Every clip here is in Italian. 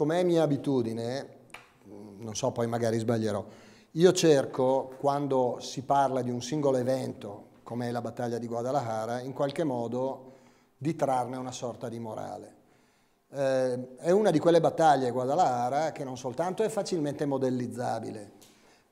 come è mia abitudine, mm, non so, poi magari sbaglierò, io cerco, quando si parla di un singolo evento, come è la battaglia di Guadalajara, in qualche modo di trarne una sorta di morale. Eh, è una di quelle battaglie, Guadalajara, che non soltanto è facilmente modellizzabile,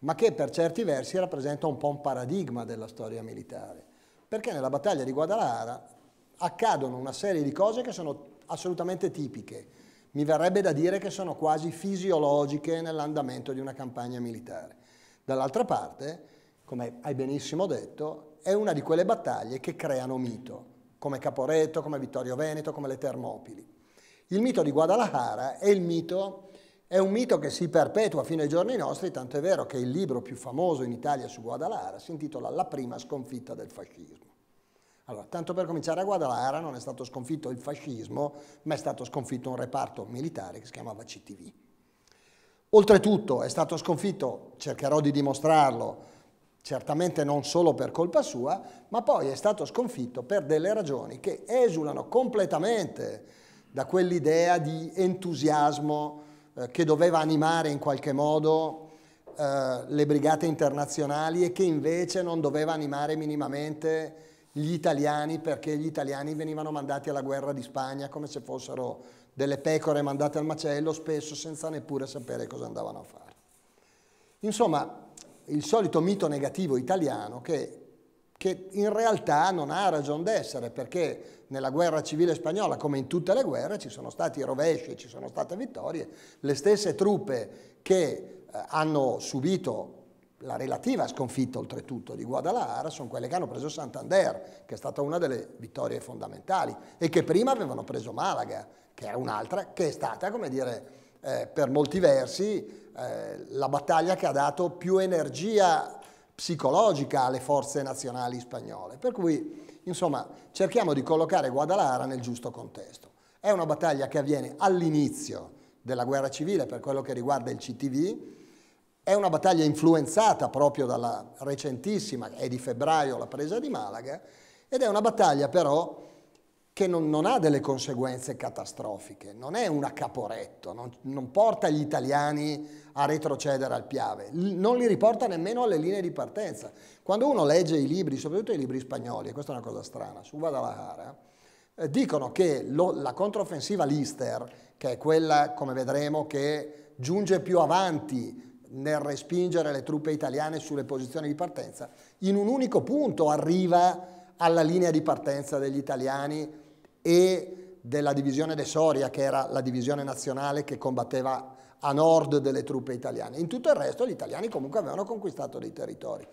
ma che per certi versi rappresenta un po' un paradigma della storia militare. Perché nella battaglia di Guadalajara accadono una serie di cose che sono assolutamente tipiche mi verrebbe da dire che sono quasi fisiologiche nell'andamento di una campagna militare. Dall'altra parte, come hai benissimo detto, è una di quelle battaglie che creano mito, come Caporetto, come Vittorio Veneto, come le Termopili. Il mito di Guadalajara è, mito, è un mito che si perpetua fino ai giorni nostri, tanto è vero che il libro più famoso in Italia su Guadalajara si intitola La prima sconfitta del fascismo. Allora, tanto per cominciare a Guadalajara non è stato sconfitto il fascismo, ma è stato sconfitto un reparto militare che si chiamava CTV. Oltretutto è stato sconfitto, cercherò di dimostrarlo, certamente non solo per colpa sua, ma poi è stato sconfitto per delle ragioni che esulano completamente da quell'idea di entusiasmo eh, che doveva animare in qualche modo eh, le brigate internazionali e che invece non doveva animare minimamente gli italiani perché gli italiani venivano mandati alla guerra di Spagna come se fossero delle pecore mandate al macello, spesso senza neppure sapere cosa andavano a fare. Insomma, il solito mito negativo italiano che, che in realtà non ha ragione d'essere perché nella guerra civile spagnola, come in tutte le guerre, ci sono stati rovesci, e ci sono state vittorie, le stesse truppe che eh, hanno subito la relativa sconfitta oltretutto di Guadalajara sono quelle che hanno preso Santander, che è stata una delle vittorie fondamentali, e che prima avevano preso Malaga, che era un'altra, che è stata, come dire, eh, per molti versi eh, la battaglia che ha dato più energia psicologica alle forze nazionali spagnole. Per cui, insomma, cerchiamo di collocare Guadalajara nel giusto contesto. È una battaglia che avviene all'inizio della guerra civile per quello che riguarda il CTV, è una battaglia influenzata proprio dalla recentissima, è di febbraio la presa di Malaga, ed è una battaglia però che non, non ha delle conseguenze catastrofiche, non è una caporetto, non, non porta gli italiani a retrocedere al Piave, non li riporta nemmeno alle linee di partenza. Quando uno legge i libri, soprattutto i libri spagnoli, e questa è una cosa strana, su Guadalajara, eh, dicono che lo, la controffensiva Lister, che è quella, come vedremo, che giunge più avanti nel respingere le truppe italiane sulle posizioni di partenza, in un unico punto arriva alla linea di partenza degli italiani e della divisione De Soria, che era la divisione nazionale che combatteva a nord delle truppe italiane. In tutto il resto gli italiani comunque avevano conquistato dei territori.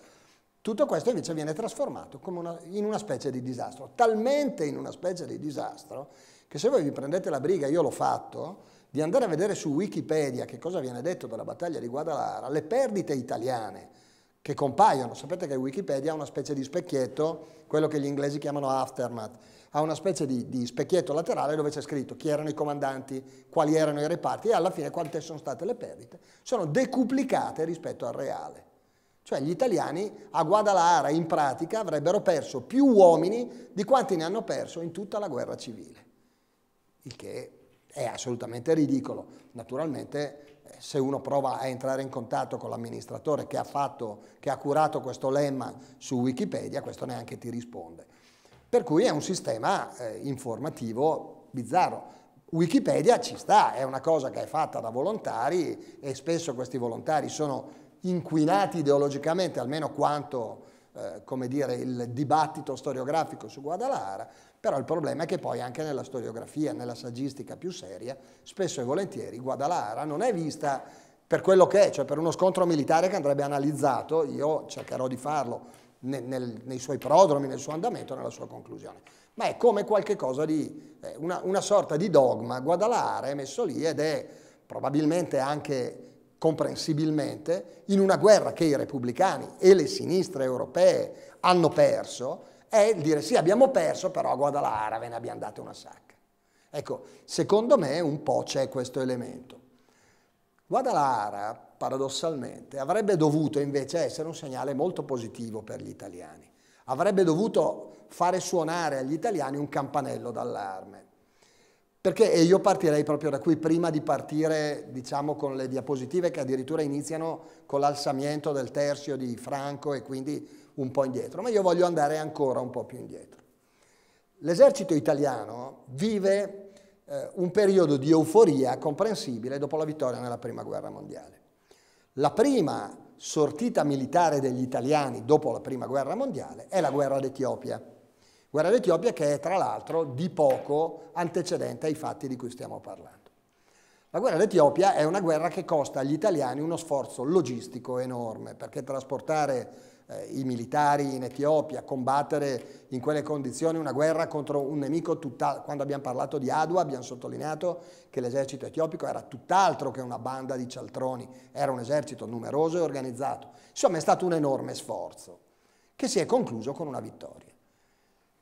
Tutto questo invece viene trasformato una, in una specie di disastro, talmente in una specie di disastro che se voi vi prendete la briga, io l'ho fatto, di andare a vedere su Wikipedia che cosa viene detto della battaglia di Guadalajara, le perdite italiane che compaiono, sapete che Wikipedia ha una specie di specchietto, quello che gli inglesi chiamano aftermath, ha una specie di, di specchietto laterale dove c'è scritto chi erano i comandanti, quali erano i reparti e alla fine quante sono state le perdite, sono decuplicate rispetto al reale. Cioè gli italiani a Guadalajara in pratica avrebbero perso più uomini di quanti ne hanno perso in tutta la guerra civile, il che è assolutamente ridicolo. Naturalmente eh, se uno prova a entrare in contatto con l'amministratore che ha, che ha curato questo lemma su Wikipedia, questo neanche ti risponde. Per cui è un sistema eh, informativo bizzarro. Wikipedia ci sta, è una cosa che è fatta da volontari e spesso questi volontari sono inquinati ideologicamente, almeno quanto eh, come dire, il dibattito storiografico su Guadalajara, però il problema è che poi anche nella storiografia, nella saggistica più seria, spesso e volentieri Guadalajara non è vista per quello che è, cioè per uno scontro militare che andrebbe analizzato, io cercherò di farlo nel, nel, nei suoi prodromi, nel suo andamento, nella sua conclusione. Ma è come qualcosa di, eh, una, una, sorta di dogma Guadalajara è messo lì ed è probabilmente anche comprensibilmente in una guerra che i repubblicani e le sinistre europee hanno perso è il dire sì abbiamo perso, però a Guadalajara ve ne abbiamo data una sacca. Ecco, secondo me un po' c'è questo elemento. Guadalajara, paradossalmente, avrebbe dovuto invece essere un segnale molto positivo per gli italiani. Avrebbe dovuto fare suonare agli italiani un campanello d'allarme. Perché e io partirei proprio da qui, prima di partire diciamo, con le diapositive che addirittura iniziano con l'alzamento del terzio di Franco e quindi un po' indietro, ma io voglio andare ancora un po' più indietro. L'esercito italiano vive eh, un periodo di euforia comprensibile dopo la vittoria nella Prima Guerra Mondiale. La prima sortita militare degli italiani dopo la Prima Guerra Mondiale è la guerra d'Etiopia. Guerra d'Etiopia che è tra l'altro di poco antecedente ai fatti di cui stiamo parlando. La guerra d'Etiopia è una guerra che costa agli italiani uno sforzo logistico enorme, perché trasportare eh, i militari in Etiopia, combattere in quelle condizioni una guerra contro un nemico tutt'altro. Quando abbiamo parlato di Adwa abbiamo sottolineato che l'esercito etiopico era tutt'altro che una banda di cialtroni, era un esercito numeroso e organizzato. Insomma è stato un enorme sforzo che si è concluso con una vittoria.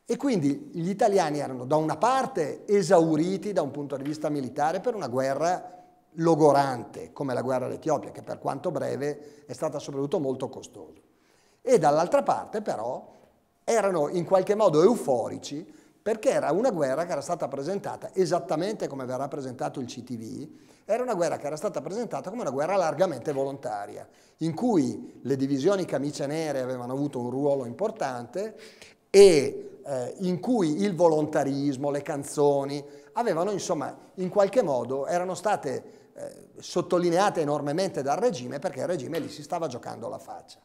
E quindi gli italiani erano da una parte esauriti da un punto di vista militare per una guerra logorante come la guerra d'Etiopia, che per quanto breve è stata soprattutto molto costosa e dall'altra parte però erano in qualche modo euforici perché era una guerra che era stata presentata esattamente come verrà presentato il CTV, era una guerra che era stata presentata come una guerra largamente volontaria, in cui le divisioni camicie nere avevano avuto un ruolo importante e eh, in cui il volontarismo, le canzoni, avevano insomma in qualche modo erano state eh, sottolineate enormemente dal regime perché il regime lì si stava giocando la faccia.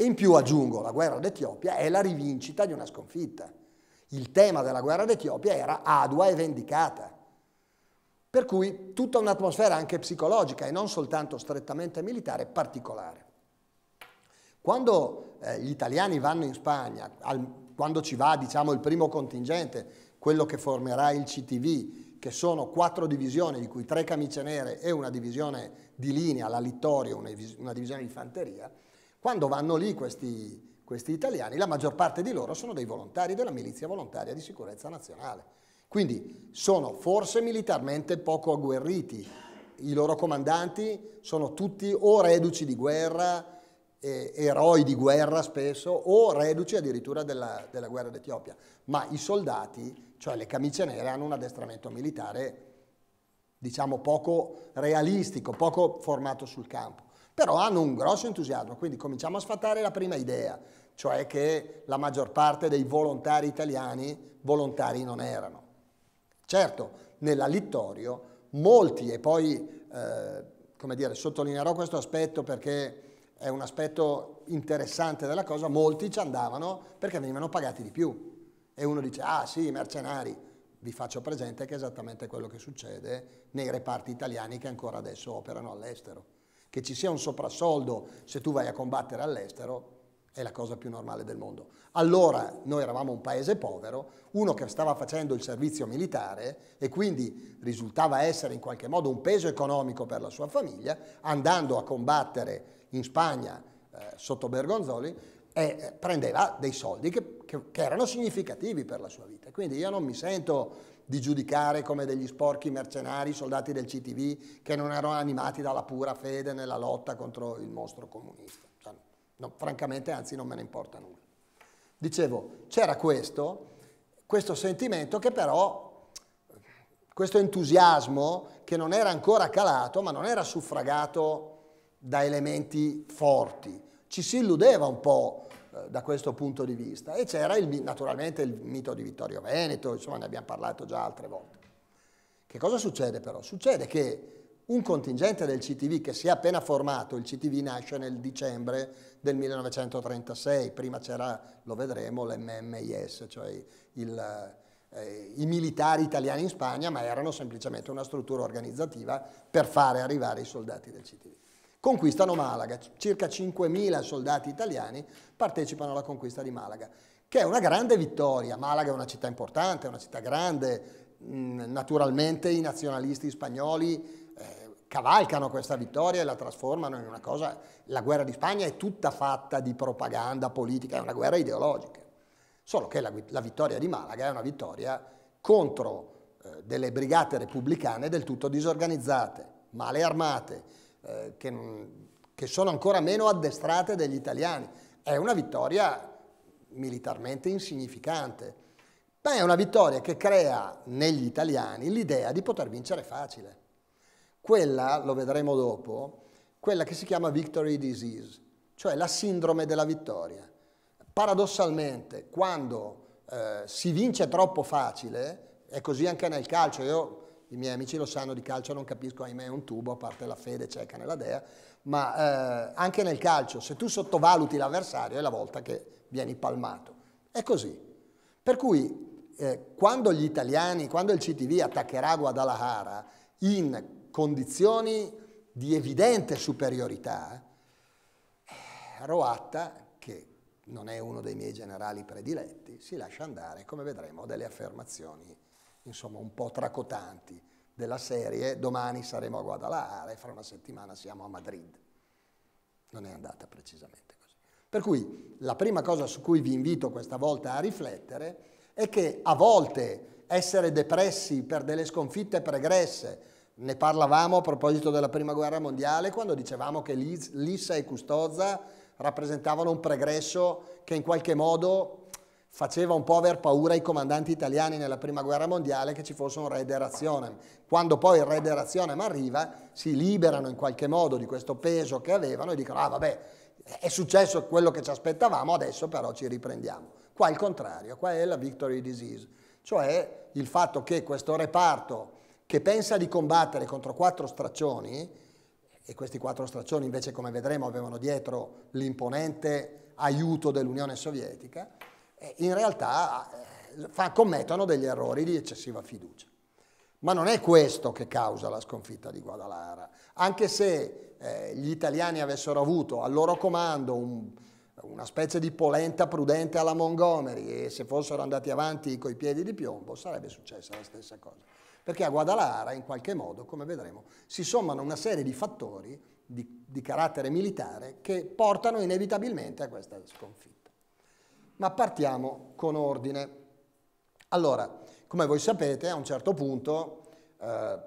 E in più aggiungo, la guerra d'Etiopia è la rivincita di una sconfitta. Il tema della guerra d'Etiopia era adua e vendicata. Per cui tutta un'atmosfera anche psicologica e non soltanto strettamente militare particolare. Quando eh, gli italiani vanno in Spagna, al, quando ci va diciamo, il primo contingente, quello che formerà il CTV, che sono quattro divisioni, di cui tre camicie nere e una divisione di linea, la Littorio, una, una divisione di fanteria, quando vanno lì questi, questi italiani, la maggior parte di loro sono dei volontari della milizia volontaria di sicurezza nazionale. Quindi sono forse militarmente poco agguerriti, i loro comandanti sono tutti o reduci di guerra, eh, eroi di guerra spesso, o reduci addirittura della, della guerra d'Etiopia. Ma i soldati, cioè le camicie nere, hanno un addestramento militare, diciamo, poco realistico, poco formato sul campo però hanno un grosso entusiasmo, quindi cominciamo a sfatare la prima idea, cioè che la maggior parte dei volontari italiani volontari non erano. Certo, nella Littorio molti, e poi eh, come dire, sottolineerò questo aspetto perché è un aspetto interessante della cosa, molti ci andavano perché venivano pagati di più. E uno dice, ah sì, i mercenari, vi faccio presente che è esattamente quello che succede nei reparti italiani che ancora adesso operano all'estero che ci sia un soprassoldo se tu vai a combattere all'estero è la cosa più normale del mondo. Allora noi eravamo un paese povero, uno che stava facendo il servizio militare e quindi risultava essere in qualche modo un peso economico per la sua famiglia, andando a combattere in Spagna eh, sotto Bergonzoli, e prendeva dei soldi che, che, che, erano significativi per la sua vita. Quindi io non mi sento di giudicare come degli sporchi mercenari, soldati del CTV, che non erano animati dalla pura fede nella lotta contro il mostro comunista. Cioè, no, francamente, anzi, non me ne importa nulla. Dicevo, c'era questo, questo sentimento che però questo entusiasmo che non era ancora calato, ma non era suffragato da elementi forti ci si illudeva un po' eh, da questo punto di vista e c'era naturalmente il mito di Vittorio Veneto, insomma ne abbiamo parlato già altre volte. Che cosa succede però? Succede che un contingente del CTV che si è appena formato, il CTV nasce nel dicembre del 1936, prima c'era, lo vedremo, l'MMIS, cioè il, eh, i militari italiani in Spagna, ma erano semplicemente una struttura organizzativa per fare arrivare i soldati del CTV. Conquistano Malaga, circa 5.000 soldati italiani partecipano alla conquista di Malaga, che è una grande vittoria. Malaga è una città importante, è una città grande, mm, naturalmente i nazionalisti spagnoli eh, cavalcano questa vittoria e la trasformano in una cosa, la guerra di Spagna è tutta fatta di propaganda politica, è una guerra ideologica. Solo che la, la vittoria di Malaga è una vittoria contro eh, delle brigate repubblicane del tutto disorganizzate, male armate, eh, che, che sono ancora meno addestrate degli italiani. È una vittoria militarmente insignificante. Ma è una vittoria che crea negli italiani l'idea di poter vincere facile. Quella, lo vedremo dopo, quella che si chiama victory disease, cioè la sindrome della vittoria. Paradossalmente, quando eh, si vince troppo facile, è così anche nel calcio, io i miei amici lo sanno di calcio non capisco ahimè è un tubo, a parte la fede cieca nella dea, ma eh, anche nel calcio, se tu sottovaluti l'avversario è la volta che vieni palmato. È così. Per cui eh, quando gli italiani, quando il CTV attaccherà Guadalajara in condizioni di evidente superiorità, eh, Roatta, che non è uno dei miei generali prediletti, si lascia andare, come vedremo, delle affermazioni insomma un po' tracotanti della serie, domani saremo a Guadalajara e fra una settimana siamo a Madrid. Non è andata precisamente così. Per cui la prima cosa su cui vi invito questa volta a riflettere è che a volte essere depressi per delle sconfitte pregresse, ne parlavamo a proposito della Prima Guerra Mondiale quando dicevamo che Lissa e Custoza rappresentavano un pregresso che in qualche modo faceva un po' aver paura ai comandanti italiani nella prima guerra mondiale che ci fosse un re d'erazione. Quando poi il re d'erazione arriva, si liberano in qualche modo di questo peso che avevano e dicono, ah vabbè, è successo quello che ci aspettavamo, adesso però ci riprendiamo. Qua è il contrario, qua è la victory disease, cioè il fatto che questo reparto che pensa di combattere contro quattro straccioni, e questi quattro straccioni invece come vedremo avevano dietro l'imponente aiuto dell'Unione Sovietica, in realtà eh, fa, commettono degli errori di eccessiva fiducia. Ma non è questo che causa la sconfitta di Guadalajara. anche se eh, gli italiani avessero avuto al loro comando un, una specie di polenta prudente alla Montgomery e se fossero andati avanti coi piedi di piombo sarebbe successa la stessa cosa. Perché a Guadalajara in qualche modo, come vedremo, si sommano una serie di fattori di, di carattere militare che portano inevitabilmente a questa sconfitta ma partiamo con ordine. Allora, come voi sapete, a un certo punto eh,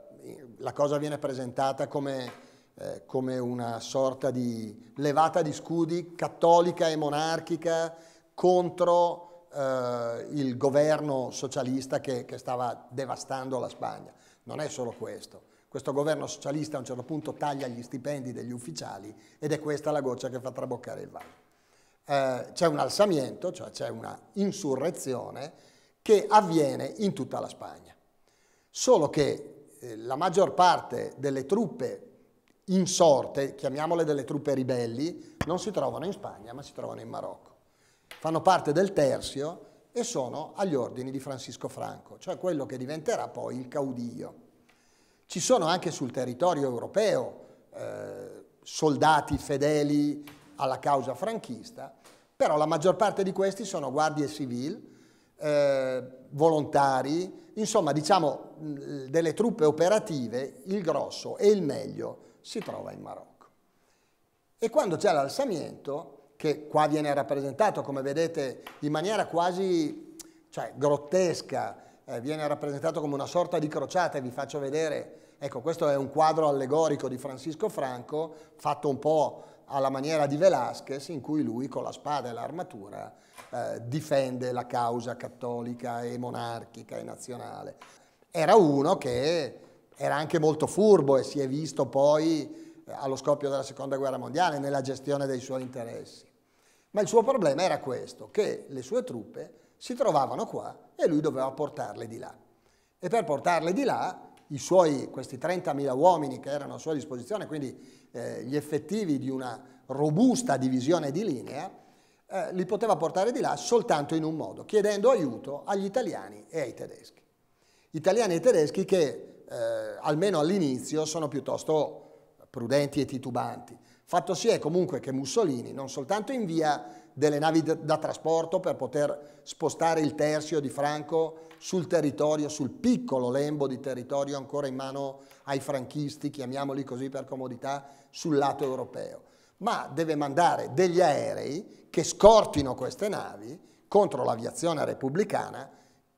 la cosa viene presentata come, eh, come, una sorta di levata di scudi cattolica e monarchica contro eh, il governo socialista che, che stava devastando la Spagna. Non è solo questo. Questo governo socialista a un certo punto taglia gli stipendi degli ufficiali ed è questa la goccia che fa traboccare il vaso eh, c'è un alzamento, cioè c'è una insurrezione che avviene in tutta la Spagna. Solo che eh, la maggior parte delle truppe insorte, chiamiamole delle truppe ribelli, non si trovano in Spagna ma si trovano in Marocco. Fanno parte del terzio e sono agli ordini di Francisco Franco, cioè quello che diventerà poi il caudillo. Ci sono anche sul territorio europeo eh, soldati fedeli alla causa franchista, però la maggior parte di questi sono guardie civili, eh, volontari, insomma diciamo delle truppe operative, il grosso e il meglio si trova in Marocco. E quando c'è l'alzamento, che qua viene rappresentato, come vedete, in maniera quasi cioè, grottesca, eh, viene rappresentato come una sorta di crociata, vi faccio vedere, ecco questo è un quadro allegorico di Francisco Franco, fatto un po' alla maniera di Velázquez in cui lui con la spada e l'armatura eh, difende la causa cattolica e monarchica e nazionale. Era uno che era anche molto furbo e si è visto poi eh, allo scoppio della seconda guerra mondiale nella gestione dei suoi interessi. Ma il suo problema era questo, che le sue truppe si trovavano qua e lui doveva portarle di là. E per portarle di là suoi, questi 30.000 uomini che erano a sua disposizione, quindi eh, gli effettivi di una robusta divisione di linea, eh, li poteva portare di là soltanto in un modo, chiedendo aiuto agli italiani e ai tedeschi. Italiani e tedeschi che, eh, almeno all'inizio, sono piuttosto prudenti e titubanti. Fatto si è comunque che Mussolini non soltanto invia delle navi da, da trasporto per poter spostare il terzio di Franco sul territorio, sul piccolo lembo di territorio ancora in mano ai franchisti, chiamiamoli così per comodità, sul lato europeo, ma deve mandare degli aerei che scortino queste navi contro l'aviazione repubblicana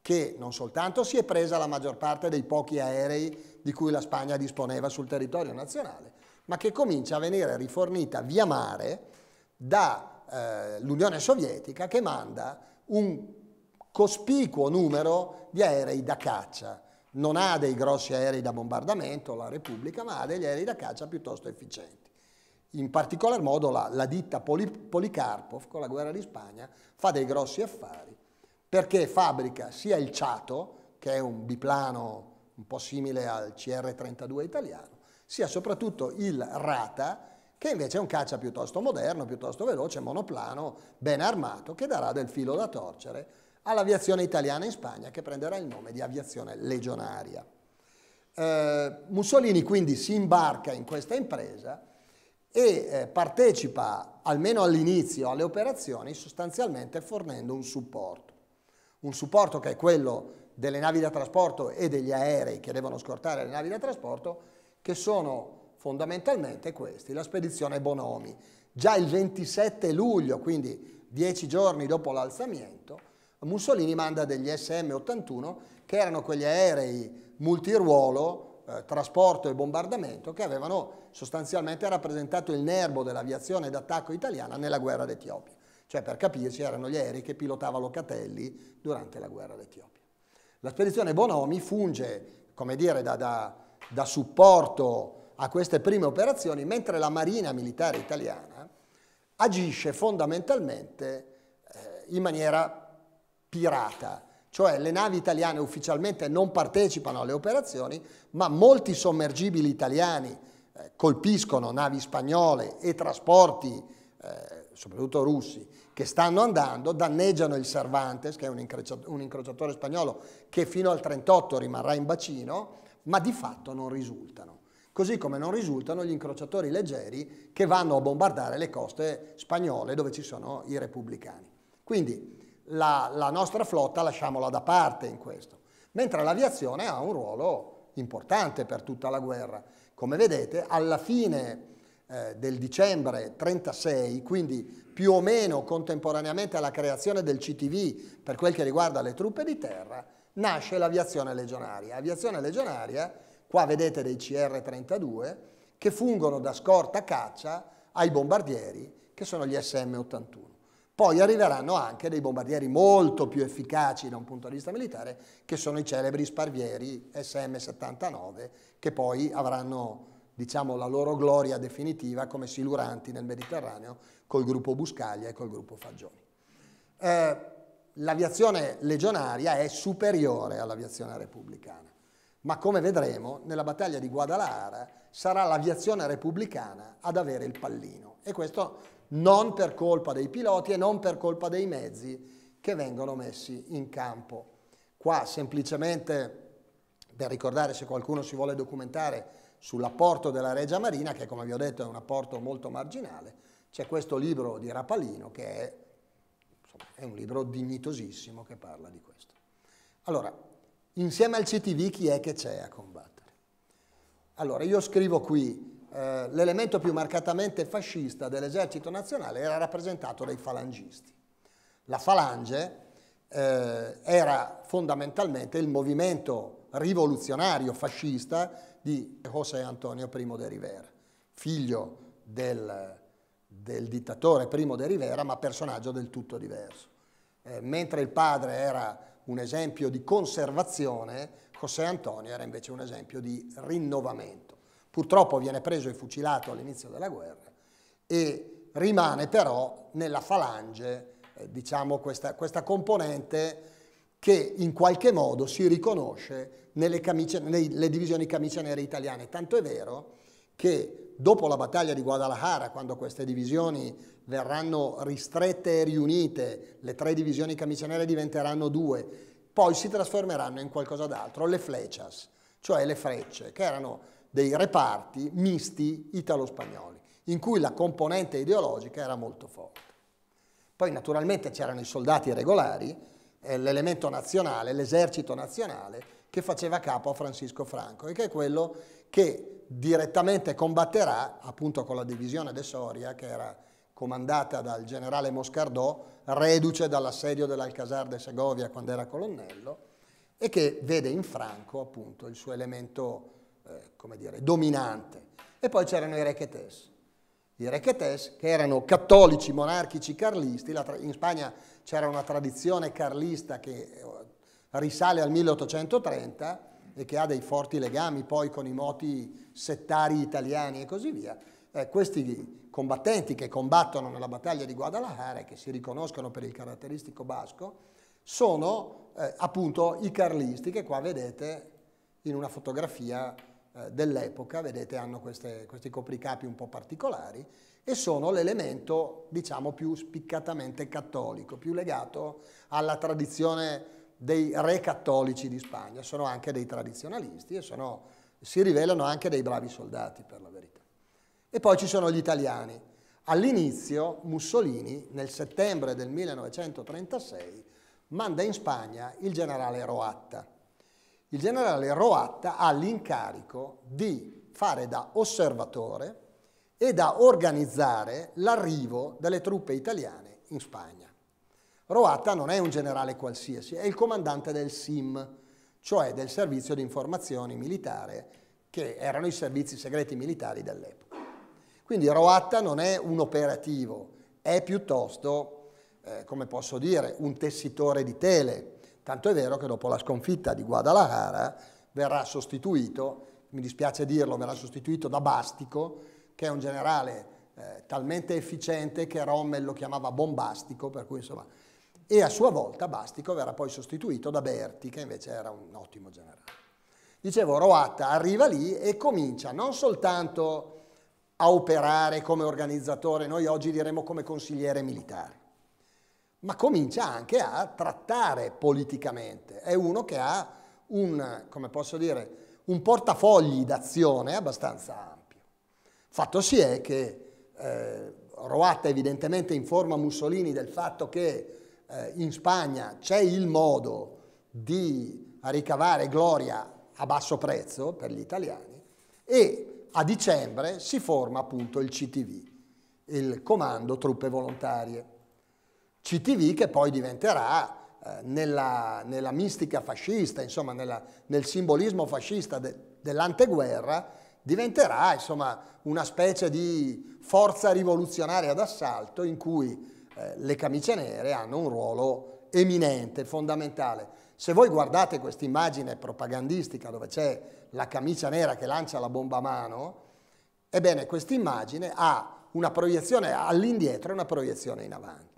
che non soltanto si è presa la maggior parte dei pochi aerei di cui la Spagna disponeva sul territorio nazionale, ma che comincia a venire rifornita via mare dall'Unione eh, Sovietica che manda un cospicuo numero di aerei da caccia. Non ha dei grossi aerei da bombardamento la Repubblica, ma ha degli aerei da caccia piuttosto efficienti. In particolar modo la, la ditta Poli, Policarpov con la guerra di Spagna fa dei grossi affari perché fabbrica sia il Ciato, che è un biplano un po' simile al CR-32 italiano, sia soprattutto il Rata, che invece è un caccia piuttosto moderno, piuttosto veloce, monoplano, ben armato, che darà del filo da torcere all'aviazione italiana in Spagna che prenderà il nome di aviazione legionaria. Eh, Mussolini quindi si imbarca in questa impresa e eh, partecipa almeno all'inizio alle operazioni sostanzialmente fornendo un supporto, un supporto che è quello delle navi da trasporto e degli aerei che devono scortare le navi da trasporto che sono fondamentalmente questi, la spedizione Bonomi. Già il 27 luglio, quindi dieci giorni dopo l'alzamento, Mussolini manda degli SM-81 che erano quegli aerei multiruolo, eh, trasporto e bombardamento che avevano sostanzialmente rappresentato il nervo dell'aviazione d'attacco italiana nella guerra d'Etiopia. Cioè per capirci erano gli aerei che pilotava Locatelli durante la guerra d'Etiopia. La spedizione Bonomi funge, come dire, da, da, da supporto a queste prime operazioni, mentre la Marina militare italiana agisce fondamentalmente eh, in maniera pirata, cioè le navi italiane ufficialmente non partecipano alle operazioni, ma molti sommergibili italiani eh, colpiscono navi spagnole e trasporti, eh, soprattutto russi, che stanno andando, danneggiano il Cervantes, che è un, incrociatore, un incrociatore spagnolo che fino al 38 rimarrà in bacino, ma di fatto non risultano così come non risultano gli incrociatori leggeri che vanno a bombardare le coste spagnole dove ci sono i repubblicani. Quindi la, la nostra flotta lasciamola da parte in questo, mentre l'aviazione ha un ruolo importante per tutta la guerra. Come vedete, alla fine eh, del dicembre 1936, quindi più o meno contemporaneamente alla creazione del CTV per quel che riguarda le truppe di terra, nasce l'aviazione legionaria. Aviazione legionaria, qua vedete dei CR-32, che fungono da scorta caccia ai bombardieri che sono gli SM-81. Poi arriveranno anche dei bombardieri molto più efficaci da un punto di vista militare, che sono i celebri sparvieri SM-79, che poi avranno diciamo, la loro gloria definitiva come siluranti nel Mediterraneo col gruppo Buscaglia e col gruppo Fagioni. Eh, l'aviazione legionaria è superiore all'aviazione repubblicana, ma come vedremo nella battaglia di Guadalajara sarà l'aviazione repubblicana ad avere il pallino e questo non per colpa dei piloti e non per colpa dei mezzi che vengono messi in campo. Qua semplicemente per ricordare se qualcuno si vuole documentare sull'apporto della Regia Marina, che come vi ho detto è un apporto molto marginale, c'è questo libro di Rapalino che è, insomma, è un libro dignitosissimo che parla di questo. Allora, insieme al CTV chi è che c'è a combattere? Allora, io scrivo qui eh, l'elemento più marcatamente fascista dell'esercito nazionale era rappresentato dai falangisti. La falange eh, era fondamentalmente il movimento rivoluzionario fascista di José Antonio Primo de Rivera, figlio del, del dittatore Primo de Rivera, ma personaggio del tutto diverso. Eh, mentre il padre era un esempio di conservazione, José Antonio era invece un esempio di rinnovamento. Purtroppo viene preso e fucilato all'inizio della guerra e rimane però nella falange eh, diciamo questa, questa, componente che in qualche modo si riconosce nelle, camicie, nelle divisioni camicia nere italiane. Tanto è vero che dopo la battaglia di Guadalajara, quando queste divisioni verranno ristrette e riunite, le tre divisioni camicia nere diventeranno due, poi si trasformeranno in qualcosa d'altro, le flechas, cioè le frecce, che erano dei reparti misti italo-spagnoli, in cui la componente ideologica era molto forte. Poi naturalmente c'erano i soldati regolari, eh, l'elemento nazionale, l'esercito nazionale, che faceva capo a Francisco Franco e che è quello che direttamente combatterà, appunto con la divisione de Soria, che era comandata dal generale Moscardò, reduce dall'assedio dell'Alcasar de Segovia quando era colonnello, e che vede in Franco appunto il suo elemento eh, come dire, dominante. E poi c'erano i rechetes. I rechetes che erano cattolici, monarchici, carlisti. in Spagna c'era una tradizione carlista che eh, risale al 1830 e che ha dei forti legami poi con i moti settari italiani e così via. Eh, questi combattenti che combattono nella battaglia di Guadalajara e che si riconoscono per il caratteristico basco sono eh, appunto i carlisti che qua vedete in una fotografia eh, dell'epoca, vedete hanno queste, questi copricapi un po' particolari, e sono l'elemento diciamo più spiccatamente cattolico, più legato alla tradizione dei re cattolici di Spagna, sono anche dei tradizionalisti e sono, si rivelano anche dei bravi soldati per la verità. E poi ci sono gli italiani. All'inizio Mussolini, nel settembre del 1936, manda in Spagna il generale Roatta, il generale Roatta ha l'incarico di fare da osservatore e da organizzare l'arrivo delle truppe italiane in Spagna. Roatta non è un generale qualsiasi, è il comandante del SIM, cioè del servizio di informazioni militare, che erano i servizi segreti militari dell'epoca. Quindi Roatta non è un operativo, è piuttosto, eh, come posso dire, un tessitore di tele, Tanto è vero che dopo la sconfitta di Guadalajara verrà sostituito, mi dispiace dirlo, verrà sostituito da Bastico, che è un generale eh, talmente efficiente che Rommel lo chiamava bombastico, per cui insomma... E a sua volta Bastico verrà poi sostituito da Berti, che invece era un ottimo generale. Dicevo, Roatta arriva lì e comincia non soltanto a operare come organizzatore, noi oggi diremo come consigliere militare, ma comincia anche a trattare politicamente. È uno che ha un, come posso dire, un portafogli d'azione abbastanza ampio. Fatto si è che eh, Roatta evidentemente informa Mussolini del fatto che eh, in Spagna c'è il modo di ricavare gloria a basso prezzo per gli italiani e a dicembre si forma appunto il CTV, il Comando Truppe Volontarie CTV che poi diventerà eh, nella, nella, mistica fascista, insomma nella, nel simbolismo fascista de, dell'anteguerra, diventerà insomma, una specie di forza rivoluzionaria d'assalto in cui eh, le camicie nere hanno un ruolo eminente, fondamentale. Se voi guardate questa immagine propagandistica dove c'è la camicia nera che lancia la bomba a mano, ebbene questa immagine ha una proiezione all'indietro e una proiezione in avanti.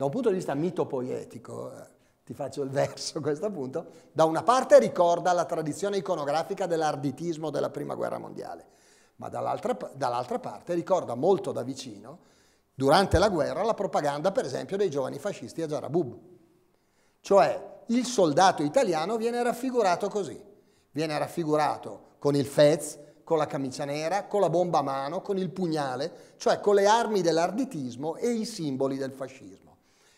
Da un punto di vista mitopoietico, eh, ti faccio il verso a questo punto, da una parte ricorda la tradizione iconografica dell'arditismo della Prima Guerra Mondiale, ma dall'altra, dall'altra parte ricorda molto da vicino, durante la guerra, la propaganda per esempio dei giovani fascisti a Jarabub. Cioè il soldato italiano viene raffigurato così, viene raffigurato con il fez, con la camicia nera, con la bomba a mano, con il pugnale, cioè con le armi dell'arditismo e i simboli del fascismo.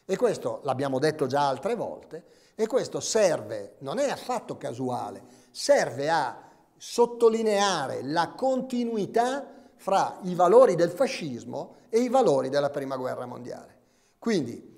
E questo l'abbiamo detto già altre volte, e questo serve, non è affatto casuale, serve a sottolineare la continuità fra i valori del fascismo e i valori della Prima Guerra Mondiale. Quindi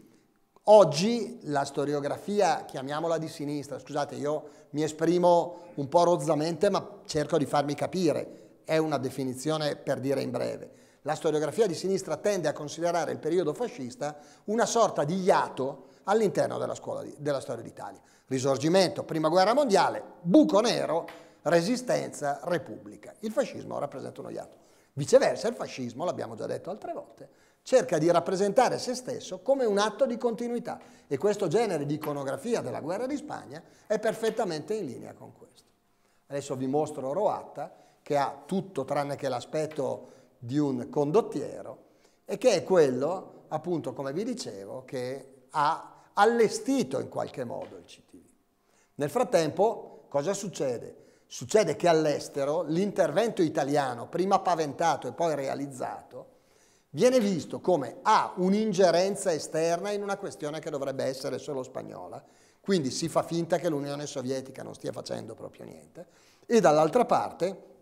oggi la storiografia, chiamiamola di sinistra, scusate io mi esprimo un po' rozzamente ma cerco di farmi capire, è una definizione per dire in breve, la storiografia di sinistra tende a considerare il periodo fascista una sorta di iato all'interno della, della storia d'Italia. Risorgimento, prima guerra mondiale, buco nero, resistenza, repubblica. Il fascismo rappresenta uno iato. Viceversa, il fascismo, l'abbiamo già detto altre volte, cerca di rappresentare se stesso come un atto di continuità e questo genere di iconografia della guerra di Spagna è perfettamente in linea con questo. Adesso vi mostro Roatta che ha tutto tranne che l'aspetto di un condottiero e che è quello, appunto, come vi dicevo, che ha allestito in qualche modo il CTV. Nel frattempo, cosa succede? Succede che all'estero l'intervento italiano, prima paventato e poi realizzato, viene visto come ha un'ingerenza esterna in una questione che dovrebbe essere solo spagnola, quindi si fa finta che l'Unione Sovietica non stia facendo proprio niente, e dall'altra parte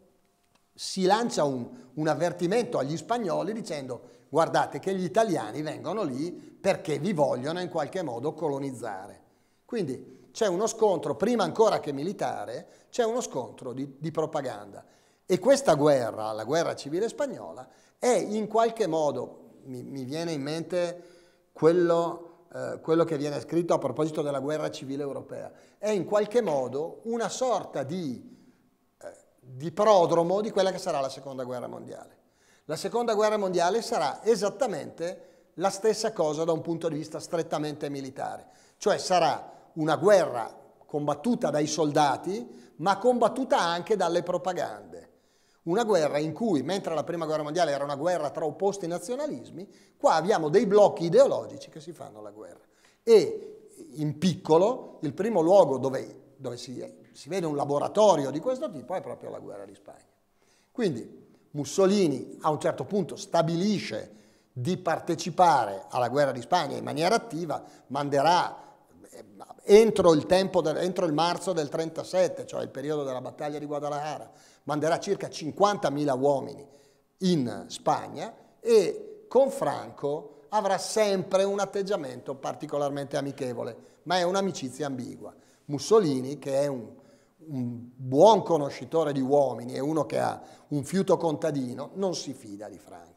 si lancia un, un, avvertimento agli spagnoli dicendo guardate che gli italiani vengono lì perché vi vogliono in qualche modo colonizzare. Quindi c'è uno scontro, prima ancora che militare, c'è uno scontro di, di propaganda. E questa guerra, la guerra civile spagnola, è in qualche modo, mi, mi viene in mente quello, eh, quello che viene scritto a proposito della guerra civile europea, è in qualche modo una sorta di di prodromo di quella che sarà la seconda guerra mondiale. La seconda guerra mondiale sarà esattamente la stessa cosa da un punto di vista strettamente militare, cioè sarà una guerra combattuta dai soldati, ma combattuta anche dalle propagande. Una guerra in cui, mentre la prima guerra mondiale era una guerra tra opposti nazionalismi, qua abbiamo dei blocchi ideologici che si fanno la guerra. E in piccolo, il primo luogo dove, dove si si vede un laboratorio di questo tipo, è proprio la guerra di Spagna. Quindi Mussolini a un certo punto stabilisce di partecipare alla guerra di Spagna in maniera attiva, manderà eh, entro il, del, entro il marzo del 37, cioè il periodo della battaglia di Guadalajara, manderà circa 50.000 uomini in Spagna e con Franco avrà sempre un atteggiamento particolarmente amichevole, ma è un'amicizia ambigua. Mussolini, che è un un buon conoscitore di uomini e uno che ha un fiuto contadino, non si fida di Franco.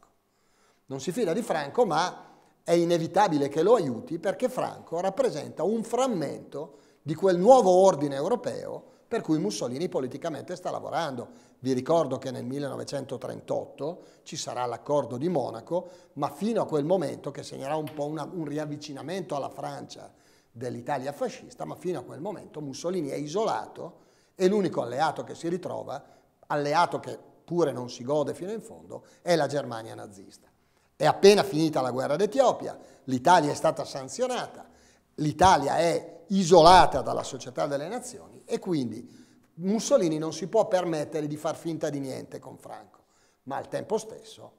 Non si fida di Franco, ma è inevitabile che lo aiuti perché Franco rappresenta un frammento di quel nuovo ordine europeo per cui Mussolini politicamente sta lavorando. Vi ricordo che nel 1938 ci sarà l'accordo di Monaco, ma fino a quel momento, che segnerà un po' una, un riavvicinamento alla Francia dell'Italia fascista, ma fino a quel momento Mussolini è isolato e l'unico alleato che si ritrova, alleato che pure non si gode fino in fondo, è la Germania nazista. È appena finita la guerra d'Etiopia, l'Italia è stata sanzionata, l'Italia è isolata dalla società delle nazioni e quindi Mussolini non si può permettere di far finta di niente con Franco, ma al tempo stesso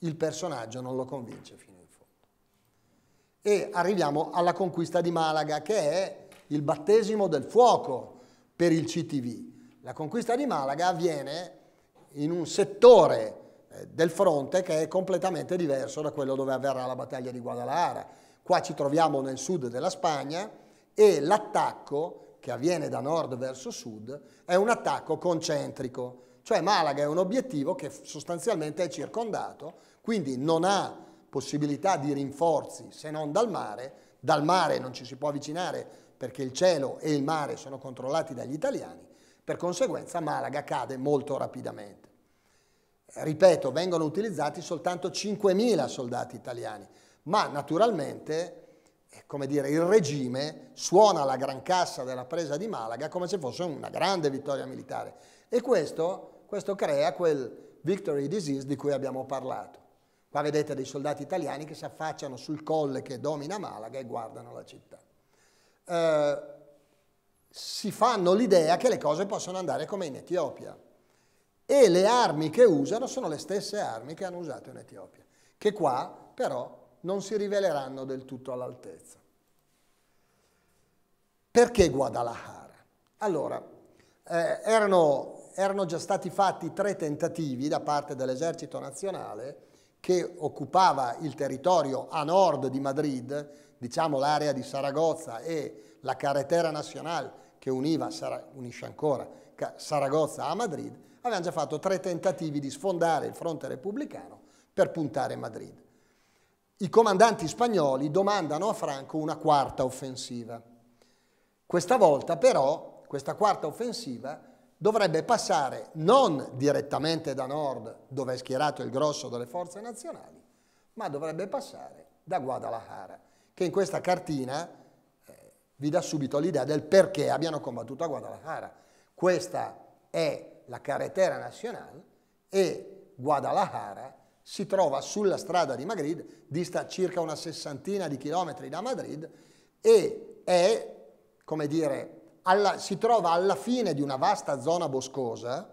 il personaggio non lo convince fino in fondo. E arriviamo alla conquista di Malaga, che è il battesimo del fuoco per il CTV. La conquista di Malaga avviene in un settore eh, del fronte che è completamente diverso da quello dove avverrà la battaglia di Guadalajara. Qua ci troviamo nel sud della Spagna e l'attacco che avviene da nord verso sud è un attacco concentrico, cioè Malaga è un obiettivo che sostanzialmente è circondato, quindi non ha possibilità di rinforzi se non dal mare, dal mare non ci si può avvicinare perché il cielo e il mare sono controllati dagli italiani, per conseguenza Malaga cade molto rapidamente. Ripeto, vengono utilizzati soltanto 5.000 soldati italiani, ma naturalmente eh, come dire, il regime suona la gran cassa della presa di Malaga come se fosse una grande vittoria militare. E questo, questo crea quel victory disease di cui abbiamo parlato. Qua vedete dei soldati italiani che si affacciano sul colle che domina Malaga e guardano la città. Eh, si fanno l'idea che le cose possono andare come in Etiopia. E le armi che usano sono le stesse armi che hanno usato in Etiopia, che qua però non si riveleranno del tutto all'altezza. Perché Guadalajara? Allora, eh, erano, erano già stati fatti tre tentativi da parte dell'esercito nazionale che occupava il territorio a nord di Madrid, diciamo l'area di Saragozza e la carretera nazionale che univa, unisce ancora, Saragozza a Madrid, avevano già fatto tre tentativi di sfondare il fronte repubblicano per puntare Madrid. I comandanti spagnoli domandano a Franco una quarta offensiva. Questa volta però questa quarta offensiva dovrebbe passare non direttamente da nord, dove è schierato il grosso delle forze nazionali, ma dovrebbe passare da Guadalajara che in questa cartina eh, vi dà subito l'idea del perché abbiano combattuto a Guadalajara. Questa è la carretera nazionale e Guadalajara si trova sulla strada di Madrid, dista circa una sessantina di chilometri da Madrid e è, come dire, alla, si trova alla fine di una vasta zona boscosa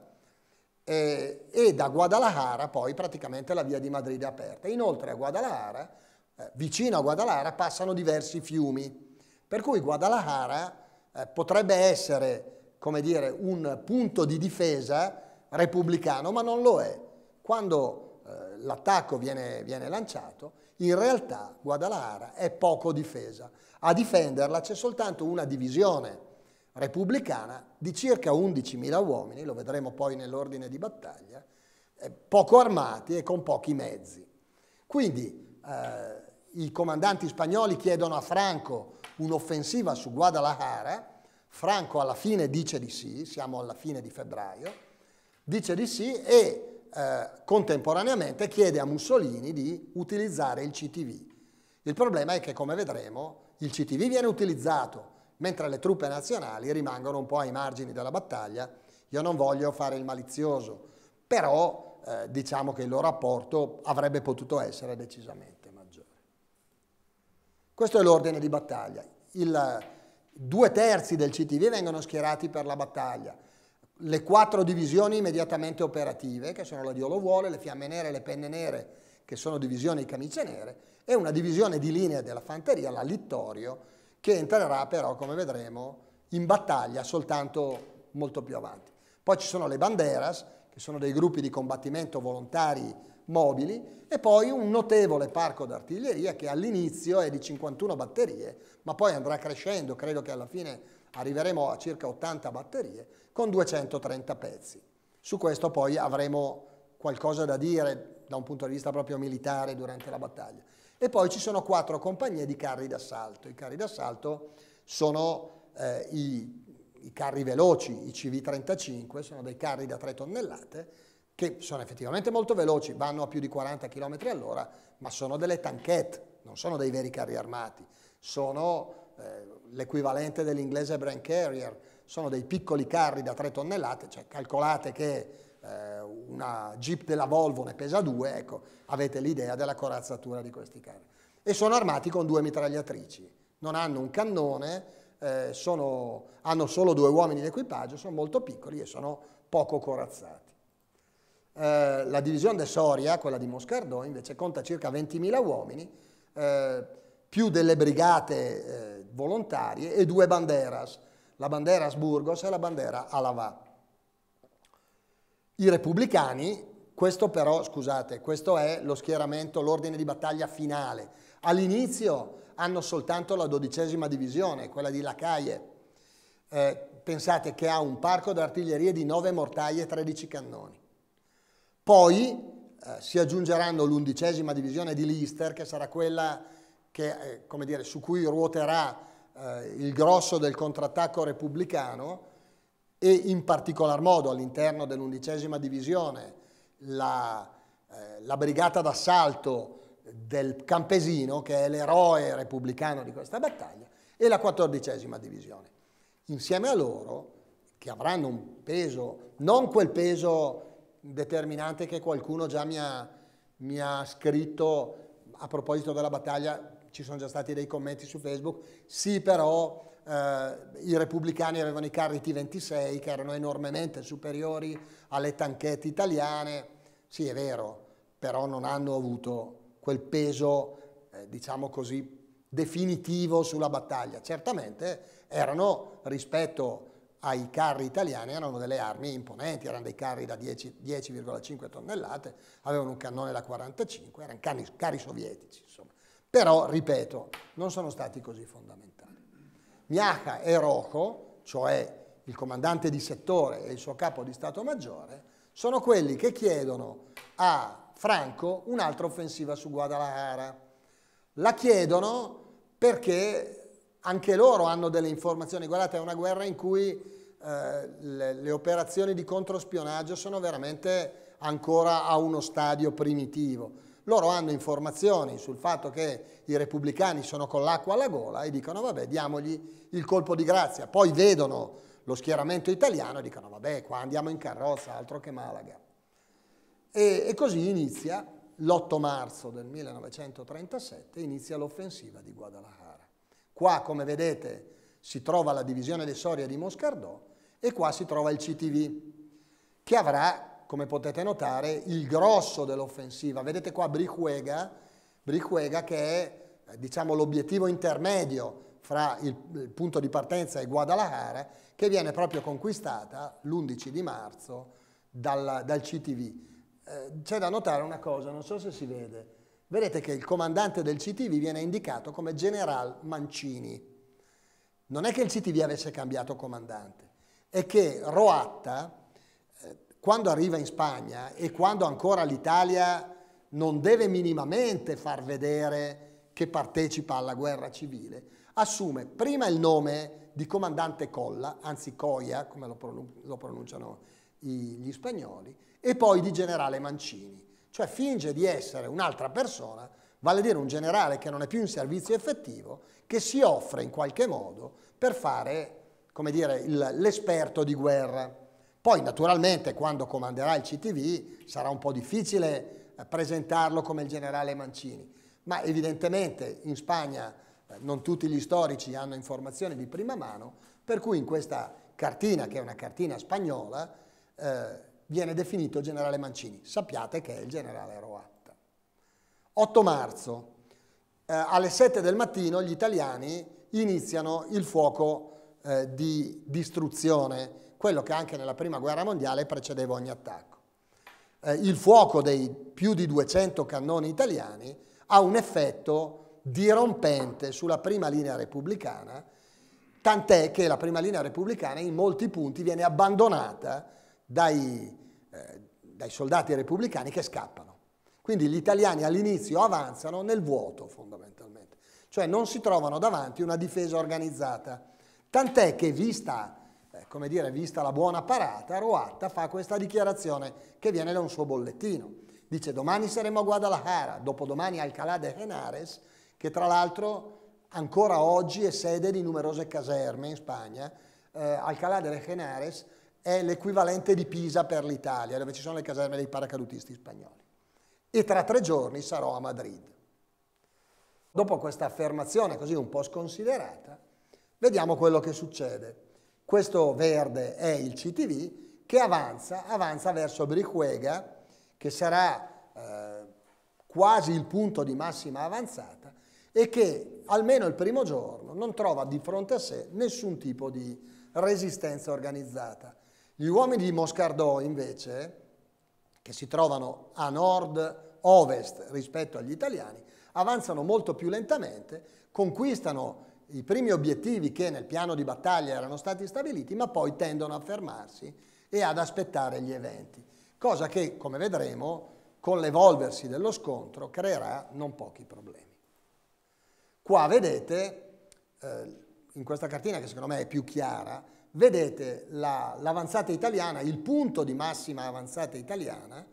eh, e da Guadalajara poi praticamente la via di Madrid è aperta. Inoltre a Guadalajara eh, vicino a Guadalajara passano diversi fiumi, per cui Guadalajara eh, potrebbe essere, come dire, un punto di difesa repubblicano, ma non lo è. Quando eh, l'attacco viene, viene lanciato, in realtà Guadalajara è poco difesa. A difenderla c'è soltanto una divisione repubblicana di circa 11.000 uomini, lo vedremo poi nell'ordine di battaglia, poco armati e con pochi mezzi. Quindi eh, i comandanti spagnoli chiedono a Franco un'offensiva su Guadalajara, Franco alla fine dice di sì, siamo alla fine di febbraio, dice di sì e eh, contemporaneamente chiede a Mussolini di utilizzare il CTV. Il problema è che, come vedremo, il CTV viene utilizzato, mentre le truppe nazionali rimangono un po' ai margini della battaglia. Io non voglio fare il malizioso, però eh, diciamo che il loro apporto avrebbe potuto essere decisamente. Questo è l'ordine di battaglia. Il, due terzi del CTV vengono schierati per la battaglia. Le quattro divisioni immediatamente operative, che sono la Dio lo vuole, le fiamme nere, le penne nere, che sono divisioni camicie nere, e una divisione di linea della fanteria, la Littorio, che entrerà però, come vedremo, in battaglia soltanto molto più avanti. Poi ci sono le banderas, che sono dei gruppi di combattimento volontari mobili e poi un notevole parco d'artiglieria che all'inizio è di 51 batterie, ma poi andrà crescendo, credo che alla fine arriveremo a circa 80 batterie con 230 pezzi. Su questo poi avremo qualcosa da dire da un punto di vista proprio militare durante la battaglia. E poi ci sono quattro compagnie di carri d'assalto. I carri d'assalto sono eh, i, i carri veloci, i CV35, sono dei carri da 3 tonnellate che sono effettivamente molto veloci, vanno a più di 40 km all'ora, ma sono delle tanchette, non sono dei veri carri armati, sono eh, l'equivalente dell'inglese brand carrier, sono dei piccoli carri da 3 tonnellate, cioè calcolate che eh, una Jeep della Volvo ne pesa 2, ecco, avete l'idea della corazzatura di questi carri. E sono armati con due mitragliatrici, non hanno un cannone, eh, sono, hanno solo due uomini in equipaggio, sono molto piccoli e sono poco corazzati. Eh, la divisione de Soria, quella di Moscardò, invece conta circa 20.000 uomini, eh, più delle brigate eh, volontarie e due banderas, la bandera Asburgos e la bandera Alava. I repubblicani, questo però, scusate, questo è lo schieramento, l'ordine di battaglia finale. All'inizio hanno soltanto la dodicesima divisione, quella di Lacaille. Eh, pensate che ha un parco d'artiglieria di 9 mortaie e 13 cannoni poi eh, si aggiungeranno l'undicesima divisione di Lister, che sarà quella che, eh, dire, su cui ruoterà eh, il grosso del contrattacco repubblicano e in particolar modo all'interno dell'undicesima divisione la, eh, la brigata d'assalto del campesino, che è l'eroe repubblicano di questa battaglia, e la quattordicesima divisione. Insieme a loro, che avranno un peso, non quel peso determinante che qualcuno già mi ha, mi ha scritto a proposito della battaglia, ci sono già stati dei commenti su Facebook, sì però eh, i repubblicani avevano i carri T26 che erano enormemente superiori alle tanchette italiane, sì è vero, però non hanno avuto quel peso, eh, diciamo così, definitivo sulla battaglia. Certamente erano rispetto a ai carri italiani erano delle armi imponenti, erano dei carri da 10,5 10, tonnellate, avevano un cannone da 45, erano carri, carri sovietici, insomma. Però, ripeto, non sono stati così fondamentali. Miaca e Rocco, cioè il comandante di settore e il suo capo di Stato Maggiore, sono quelli che chiedono a Franco un'altra offensiva su Guadalajara. La chiedono perché anche loro hanno delle informazioni. Guardate, è una guerra in cui eh, le, le, operazioni di controspionaggio sono veramente ancora a uno stadio primitivo. Loro hanno informazioni sul fatto che i repubblicani sono con l'acqua alla gola e dicono vabbè diamogli il colpo di grazia. Poi vedono lo schieramento italiano e dicono vabbè qua andiamo in carrozza, altro che Malaga. E, e così inizia l'8 marzo del 1937, inizia l'offensiva di Guadalajara. Qua, come vedete, si trova la divisione dei Soria di Moscardò e qua si trova il CTV, che avrà, come potete notare, il grosso dell'offensiva. Vedete qua Bricuega, Bricuega che è diciamo, l'obiettivo intermedio fra il, il, punto di partenza e Guadalajara, che viene proprio conquistata l'11 di marzo dal, dal CTV. Eh, c'è da notare una cosa, non so se si vede, Vedete che il comandante del CTV viene indicato come General Mancini. Non è che il CTV avesse cambiato comandante, è che Roatta, eh, quando arriva in Spagna e quando ancora l'Italia non deve minimamente far vedere che partecipa alla guerra civile, assume prima il nome di comandante Colla, anzi Coia, come lo, pronunciano gli spagnoli, e poi di generale Mancini cioè finge di essere un'altra persona, vale a dire un generale che non è più in servizio effettivo, che si offre in qualche modo per fare, come dire, l'esperto di guerra. Poi naturalmente quando comanderà il CTV sarà un po' difficile eh, presentarlo come il generale Mancini, ma evidentemente in Spagna eh, non tutti gli storici hanno informazioni di prima mano, per cui in questa cartina, che è una cartina spagnola, eh, viene definito generale Mancini. Sappiate che è il generale Roatta. 8 marzo, eh, alle 7 del mattino gli italiani iniziano il fuoco eh, di distruzione, quello che anche nella prima guerra mondiale precedeva ogni attacco. Eh, il fuoco dei più di 200 cannoni italiani ha un effetto dirompente sulla prima linea repubblicana, tant'è che la prima linea repubblicana in molti punti viene abbandonata dai, eh, dai soldati repubblicani che scappano. Quindi gli italiani all'inizio avanzano nel vuoto fondamentalmente, cioè non si trovano davanti una difesa organizzata, tant'è che vista eh, come dire, vista la buona parata, Roatta fa questa dichiarazione che viene da un suo bollettino. Dice domani saremo a Guadalajara, dopodomani Alcalá de Henares, che tra l'altro ancora oggi è sede di numerose caserme in Spagna. Eh, Alcalá de Henares è l'equivalente di Pisa per l'Italia, dove ci sono le caserme dei paracadutisti spagnoli. E tra tre giorni sarò a Madrid. Dopo questa affermazione così un po' sconsiderata, vediamo quello che succede. Questo verde è il CTV che avanza, avanza verso Briquega, che sarà eh, quasi il punto di massima avanzata e che almeno il primo giorno non trova di fronte a sé nessun tipo di resistenza organizzata. Gli uomini di Moscardò, invece, che si trovano a nord-ovest rispetto agli italiani, avanzano molto più lentamente, conquistano i primi obiettivi che nel piano di battaglia erano stati stabiliti, ma poi tendono a fermarsi e ad aspettare gli eventi, cosa che, come vedremo, con l'evolversi dello scontro creerà non pochi problemi. Qua vedete, eh, in questa cartina che secondo me è più chiara, vedete l'avanzata la, italiana, il punto di massima avanzata italiana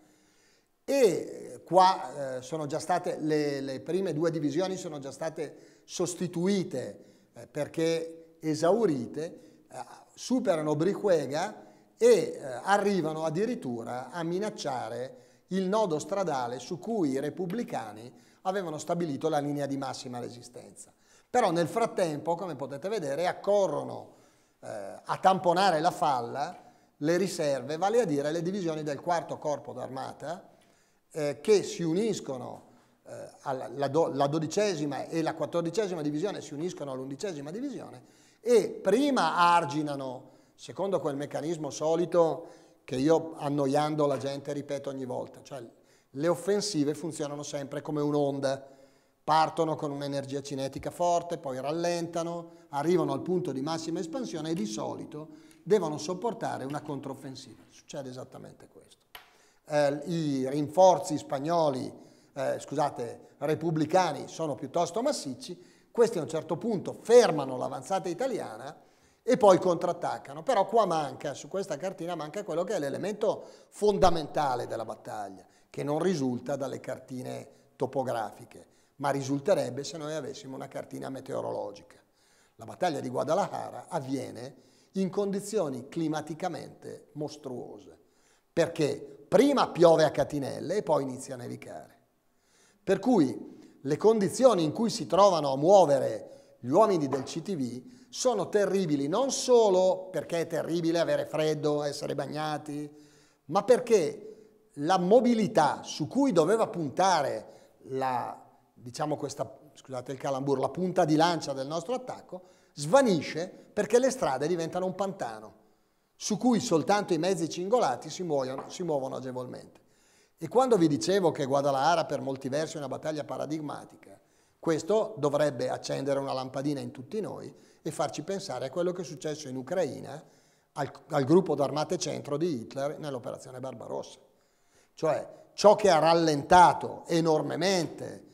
e eh, qua eh, sono già state le, le, prime due divisioni sono già state sostituite eh, perché esaurite, eh, superano Briquega e eh, arrivano addirittura a minacciare il nodo stradale su cui i repubblicani avevano stabilito la linea di massima resistenza. Però nel frattempo, come potete vedere, accorrono eh, a tamponare la falla le riserve, vale a dire le divisioni del quarto corpo d'armata eh, che si uniscono eh, alla, la, do, la dodicesima e la quattordicesima divisione si uniscono all'undicesima divisione e prima arginano, secondo quel meccanismo solito che io annoiando la gente ripeto ogni volta, cioè le offensive funzionano sempre come un'onda, partono con un'energia cinetica forte, poi rallentano, arrivano al punto di massima espansione e di solito devono sopportare una controffensiva. Succede esattamente questo. Eh, I rinforzi spagnoli, eh, scusate, repubblicani sono piuttosto massicci, questi a un certo punto fermano l'avanzata italiana e poi contrattaccano. Però qua manca, su questa cartina manca quello che è l'elemento fondamentale della battaglia, che non risulta dalle cartine topografiche ma risulterebbe se noi avessimo una cartina meteorologica. La battaglia di Guadalajara avviene in condizioni climaticamente mostruose, perché prima piove a catinelle e poi inizia a nevicare. Per cui le condizioni in cui si trovano a muovere gli uomini del CTV sono terribili non solo perché è terribile avere freddo, essere bagnati, ma perché la mobilità su cui doveva puntare la diciamo questa, scusate il calambur, la punta di lancia del nostro attacco, svanisce perché le strade diventano un pantano su cui soltanto i mezzi cingolati si, muoiono, si muovono agevolmente. E quando vi dicevo che Guadalajara per molti versi è una battaglia paradigmatica, questo dovrebbe accendere una lampadina in tutti noi e farci pensare a quello che è successo in Ucraina al, al gruppo d'armate centro di Hitler nell'operazione Barbarossa. Cioè ciò che ha rallentato enormemente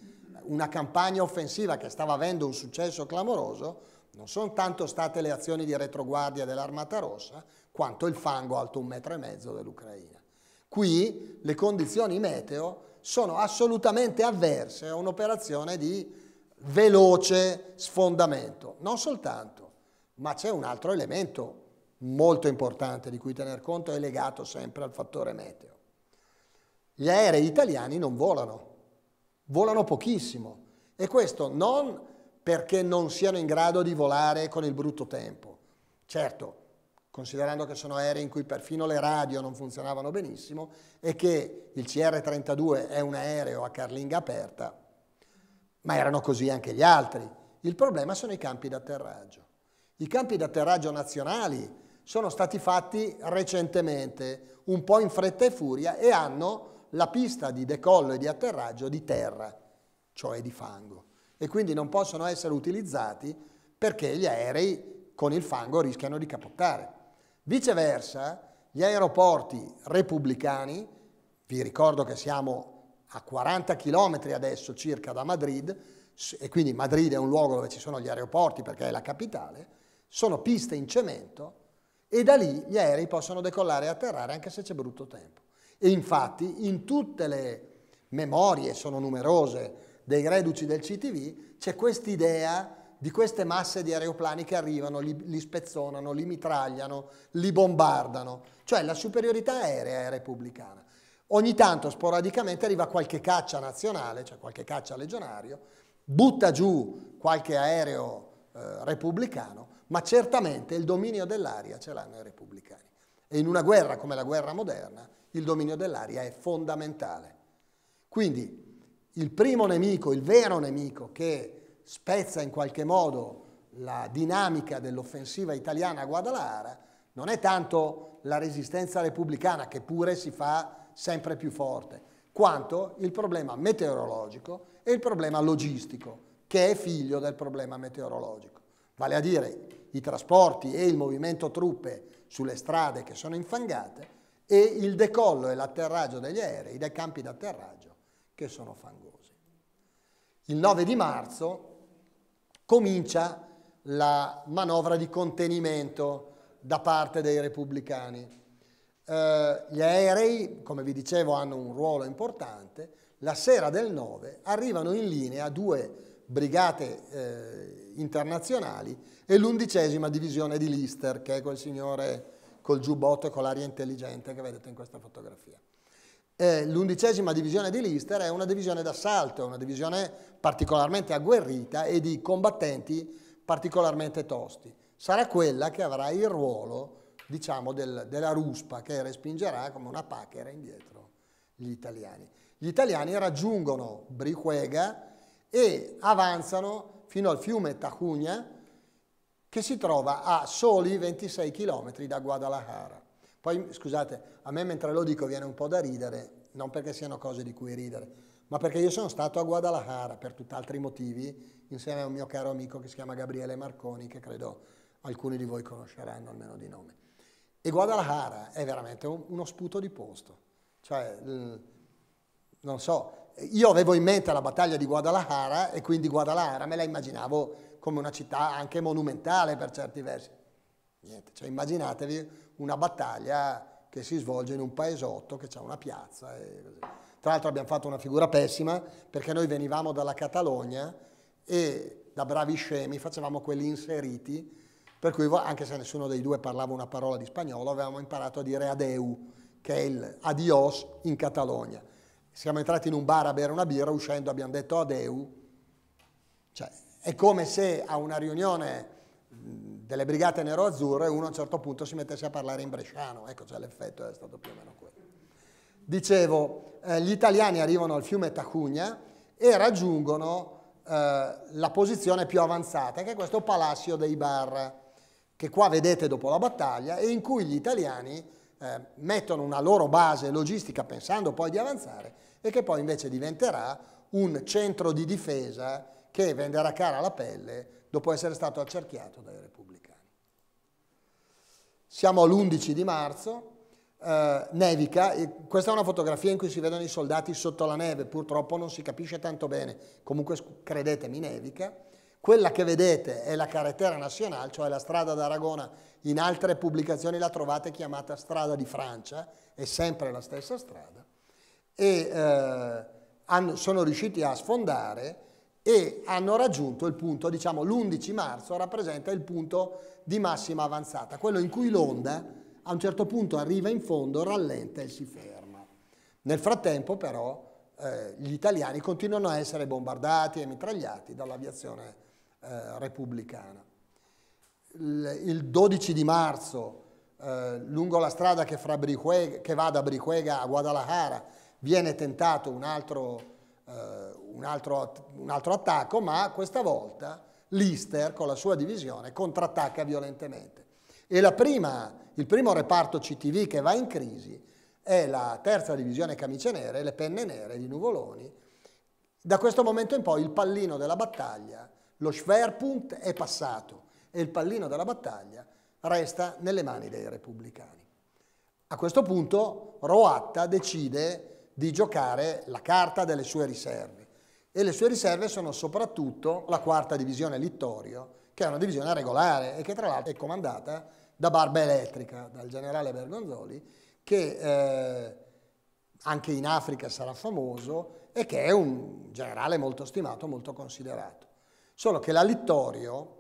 una campagna offensiva che stava avendo un successo clamoroso, non sono tanto state le azioni di retroguardia dell'Armata Rossa, quanto il fango alto un metro e mezzo dell'Ucraina. Qui le condizioni meteo sono assolutamente avverse a un'operazione di veloce sfondamento. Non soltanto, ma c'è un altro elemento molto importante di cui tener conto è legato sempre al fattore meteo. Gli aerei italiani non volano volano pochissimo e questo non perché non siano in grado di volare con il brutto tempo. Certo, considerando che sono aerei in cui perfino le radio non funzionavano benissimo e che il CR-32 è un aereo a carlinga aperta, ma erano così anche gli altri. Il problema sono i campi d'atterraggio. I campi d'atterraggio nazionali sono stati fatti recentemente, un po' in fretta e furia, e hanno la pista di decollo e di atterraggio di terra, cioè di fango, e quindi non possono essere utilizzati perché gli aerei con il fango rischiano di capottare. Viceversa, gli aeroporti repubblicani, vi ricordo che siamo a 40 km adesso circa da Madrid, e quindi Madrid è un luogo dove ci sono gli aeroporti perché è la capitale, sono piste in cemento e da lì gli aerei possono decollare e atterrare anche se c'è brutto tempo. E infatti in tutte le memorie, sono numerose, dei reduci del CTV, c'è quest'idea di queste masse di aeroplani che arrivano, li, li, spezzonano, li mitragliano, li bombardano. Cioè la superiorità aerea è repubblicana. Ogni tanto sporadicamente arriva qualche caccia nazionale, cioè qualche caccia legionario, butta giù qualche aereo eh, repubblicano, ma certamente il dominio dell'aria ce l'hanno i repubblicani. E in una guerra come la guerra moderna il dominio dell'aria è fondamentale. Quindi il primo nemico, il vero nemico che spezza in qualche modo la dinamica dell'offensiva italiana a Guadalajara non è tanto la resistenza repubblicana, che pure si fa sempre più forte, quanto il problema meteorologico e il problema logistico, che è figlio del problema meteorologico. Vale a dire i trasporti e il movimento truppe sulle strade che sono infangate e il decollo e l'atterraggio degli aerei dai campi d'atterraggio che sono fangosi. Il 9 di marzo comincia la manovra di contenimento da parte dei repubblicani. Eh, gli aerei, come vi dicevo, hanno un ruolo importante. La sera del 9 arrivano in linea due brigate eh, internazionali e l'undicesima divisione di Lister, che è quel signore col giubbotto e con l'aria intelligente che vedete in questa fotografia. Eh, L'undicesima divisione di Lister è una divisione d'assalto, una divisione particolarmente agguerrita e di combattenti particolarmente tosti. Sarà quella che avrà il ruolo diciamo, del, della ruspa che respingerà come una pacchera indietro gli italiani. Gli italiani raggiungono Briquega e avanzano fino al fiume Tacugna, che si trova a soli 26 km da Guadalajara. Poi, scusate, a me mentre lo dico viene un po' da ridere, non perché siano cose di cui ridere, ma perché io sono stato a Guadalajara per tutt'altri motivi, insieme a un mio caro amico che si chiama Gabriele Marconi, che credo alcuni di voi conosceranno almeno di nome. E Guadalajara è veramente un, uno sputo di posto. Cioè, non so, io avevo in mente la battaglia di Guadalajara e quindi Guadalajara me la immaginavo come una città anche monumentale per certi versi. Niente, cioè immaginatevi una battaglia che si svolge in un paesotto che ha una piazza e così. Tra l'altro abbiamo fatto una figura pessima perché noi venivamo dalla Catalogna e da bravi scemi facevamo quelli inseriti, per cui anche se nessuno dei due parlava una parola di spagnolo avevamo imparato a dire adeu, che è il adios in Catalogna. Siamo entrati in un bar a bere una birra, uscendo abbiamo detto adeu, cioè è come se a una riunione delle brigate nero-azzurre uno a un certo punto si mettesse a parlare in bresciano, ecco, cioè l'effetto è stato più o meno quello. Dicevo, eh, gli italiani arrivano al fiume Tacugna e raggiungono eh, la posizione più avanzata, che è questo palazzo dei Barra, che qua vedete dopo la battaglia, e in cui gli italiani eh, mettono una loro base logistica pensando poi di avanzare e che poi invece diventerà un centro di difesa che venderà cara la pelle dopo essere stato accerchiato dai repubblicani. Siamo all'11 di marzo, eh, nevica, questa è una fotografia in cui si vedono i soldati sotto la neve, purtroppo non si capisce tanto bene, comunque credetemi nevica. Quella che vedete è la carretera nazionale, cioè la strada d'Aragona, in altre pubblicazioni la trovate chiamata strada di Francia, è sempre la stessa strada, e eh, hanno, sono riusciti a sfondare e hanno raggiunto il punto, diciamo l'11 marzo rappresenta il punto di massima avanzata, quello in cui l'onda a un certo punto arriva in fondo, rallenta e si ferma. Nel frattempo però eh, gli italiani continuano a essere bombardati e mitragliati dall'aviazione eh, repubblicana. Il, il 12 di marzo, eh, lungo la strada che, Brijuega, che, va da Brijuega a Guadalajara, viene tentato un altro eh, un altro, un altro attacco, ma questa volta l'Ister con la sua divisione contrattacca violentemente. E prima, il primo reparto CTV che va in crisi è la terza divisione camicie nere, le penne nere di Nuvoloni. Da questo momento in poi il pallino della battaglia, lo Schwerpunkt è passato e il pallino della battaglia resta nelle mani dei repubblicani. A questo punto Roatta decide di giocare la carta delle sue riserve e le sue riserve sono soprattutto la quarta divisione Littorio, che è una divisione regolare e che tra l'altro è comandata da Barba Elettrica, dal generale Bergonzoli, che eh, anche in Africa sarà famoso e che è un generale molto stimato, molto considerato. Solo che la Littorio,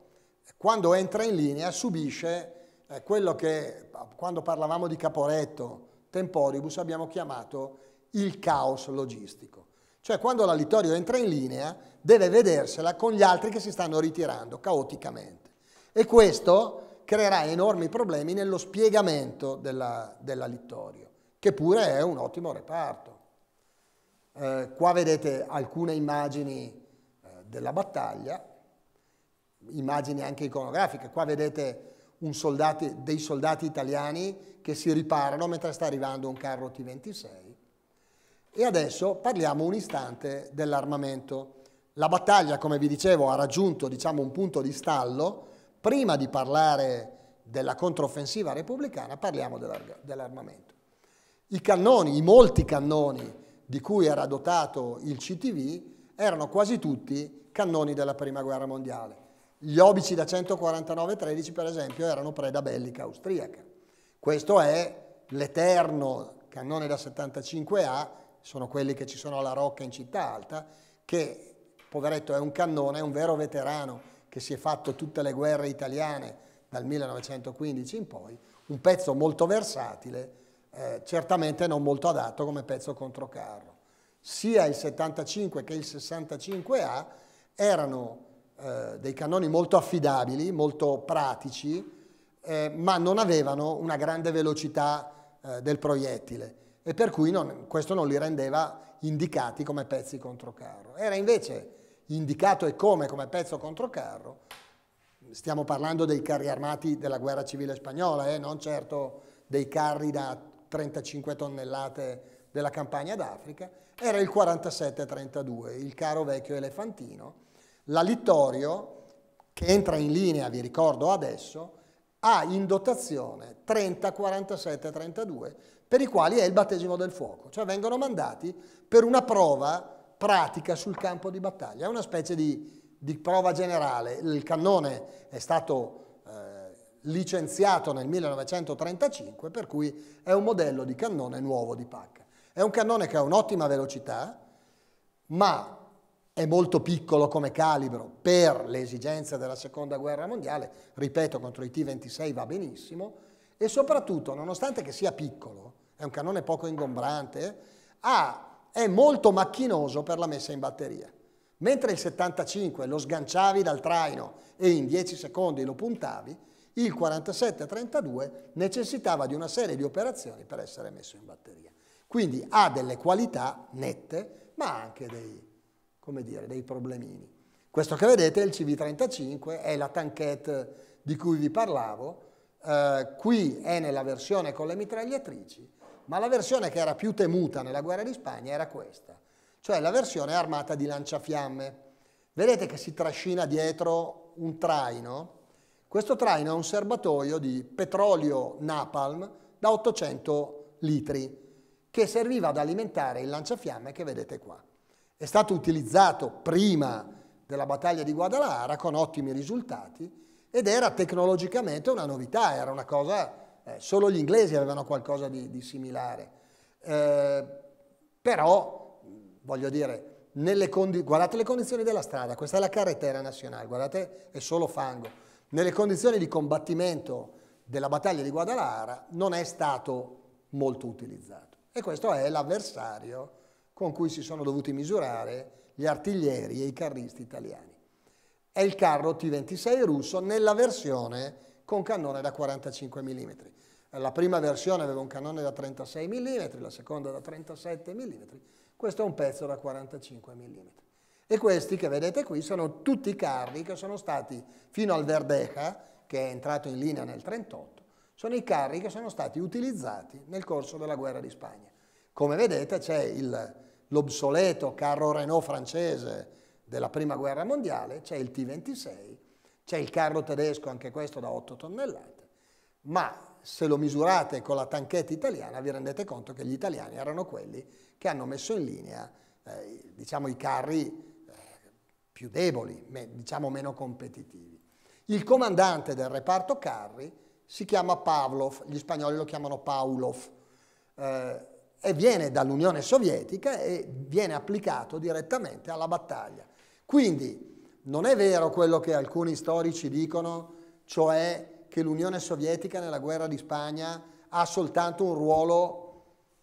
quando entra in linea, subisce eh, quello che, quando parlavamo di Caporetto, Temporibus, abbiamo chiamato il caos logistico cioè quando la Littorio entra in linea deve vedersela con gli altri che si stanno ritirando caoticamente. E questo creerà enormi problemi nello spiegamento della, della Littorio, che pure è un ottimo reparto. Eh, qua vedete alcune immagini eh, della battaglia, immagini anche iconografiche. Qua vedete soldati, dei soldati italiani che si riparano mentre sta arrivando un carro T-26. E adesso parliamo un istante dell'armamento. La battaglia, come vi dicevo, ha raggiunto diciamo, un punto di stallo. Prima di parlare della controffensiva repubblicana, parliamo dell'armamento. I cannoni, i molti cannoni di cui era dotato il CTV, erano quasi tutti cannoni della Prima Guerra Mondiale. Gli obici da 149-13, per esempio, erano preda bellica austriaca. Questo è l'eterno cannone da 75A sono quelli che ci sono alla Rocca in Città Alta, che, poveretto, è un cannone, è un vero veterano che si è fatto tutte le guerre italiane dal 1915 in poi, un pezzo molto versatile, eh, certamente non molto adatto come pezzo contro carro. Sia il 75 che il 65A erano eh, dei cannoni molto affidabili, molto pratici, eh, ma non avevano una grande velocità eh, del proiettile e per cui non, questo non li rendeva indicati come pezzi contro carro. Era invece indicato e come come pezzo contro carro, stiamo parlando dei carri armati della guerra civile spagnola, eh, non certo dei carri da 35 tonnellate della campagna d'Africa, era il 47-32, il caro vecchio elefantino. La Littorio, che entra in linea, vi ricordo adesso, ha in dotazione 30-47-32, per i quali è il battesimo del fuoco, cioè vengono mandati per una prova pratica sul campo di battaglia, è una specie di, di prova generale. Il cannone è stato eh, licenziato nel 1935, per cui è un modello di cannone nuovo di pacca. È un cannone che ha un'ottima velocità, ma è molto piccolo come calibro per le esigenze della seconda guerra mondiale, ripeto contro i T-26 va benissimo, e soprattutto nonostante che sia piccolo, è un cannone poco ingombrante, ha, è molto macchinoso per la messa in batteria. Mentre il 75 lo sganciavi dal traino e in 10 secondi lo puntavi, il 47-32 necessitava di una serie di operazioni per essere messo in batteria. Quindi ha delle qualità nette, ma anche dei, dire, dei problemini. Questo che vedete è il CV35, è la tanquette di cui vi parlavo, eh, qui è nella versione con le mitragliatrici, ma la versione che era più temuta nella guerra di Spagna era questa, cioè la versione armata di lanciafiamme. Vedete che si trascina dietro un traino? Questo traino è un serbatoio di petrolio napalm da 800 litri che serviva ad alimentare il lanciafiamme che vedete qua. È stato utilizzato prima della battaglia di Guadalajara con ottimi risultati ed era tecnologicamente una novità, era una cosa eh, solo gli inglesi avevano qualcosa di, di similare. Eh, però, voglio dire, guardate le condizioni della strada, questa è la carretera nazionale, guardate, è solo fango. Nelle condizioni di combattimento della battaglia di Guadalajara non è stato molto utilizzato. E questo è l'avversario con cui si sono dovuti misurare gli artiglieri e i carristi italiani. È il carro T-26 russo nella versione con cannone da 45 mm. La prima versione aveva un cannone da 36 mm, la seconda da 37 mm, questo è un pezzo da 45 mm. E questi che vedete qui sono tutti i carri che sono stati, fino al Verdeja, che è entrato in linea nel 1938, sono i carri che sono stati utilizzati nel corso della guerra di Spagna. Come vedete c'è l'obsoleto carro Renault francese della prima guerra mondiale, c'è il T-26 c'è il carro tedesco, anche questo da 8 tonnellate, ma se lo misurate con la tanchetta italiana vi rendete conto che gli italiani erano quelli che hanno messo in linea eh, diciamo, i carri eh, più deboli, me, diciamo meno competitivi. Il comandante del reparto carri si chiama Pavlov, gli spagnoli lo chiamano Paulov, eh, e viene dall'Unione Sovietica e viene applicato direttamente alla battaglia. Quindi non è vero quello che alcuni storici dicono, cioè che l'Unione Sovietica nella guerra di Spagna ha soltanto un ruolo,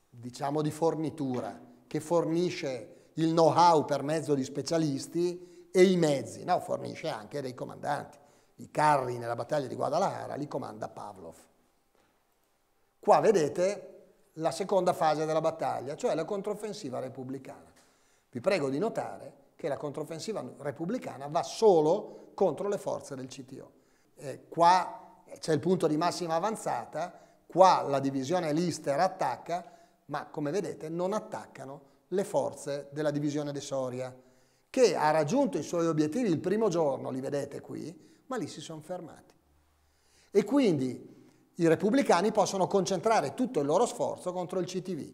diciamo, di fornitura, che fornisce il know-how per mezzo di specialisti e i mezzi, no, fornisce anche dei comandanti. I carri nella battaglia di Guadalajara li comanda Pavlov. Qua vedete la seconda fase della battaglia, cioè la controffensiva repubblicana. Vi prego di notare che la controffensiva repubblicana va solo contro le forze del CTO. E qua c'è il punto di massima avanzata, qua la divisione Lister attacca, ma come vedete non attaccano le forze della divisione De Soria, che ha raggiunto i suoi obiettivi il primo giorno, li vedete qui, ma lì si sono fermati. E quindi i repubblicani possono concentrare tutto il loro sforzo contro il CTV.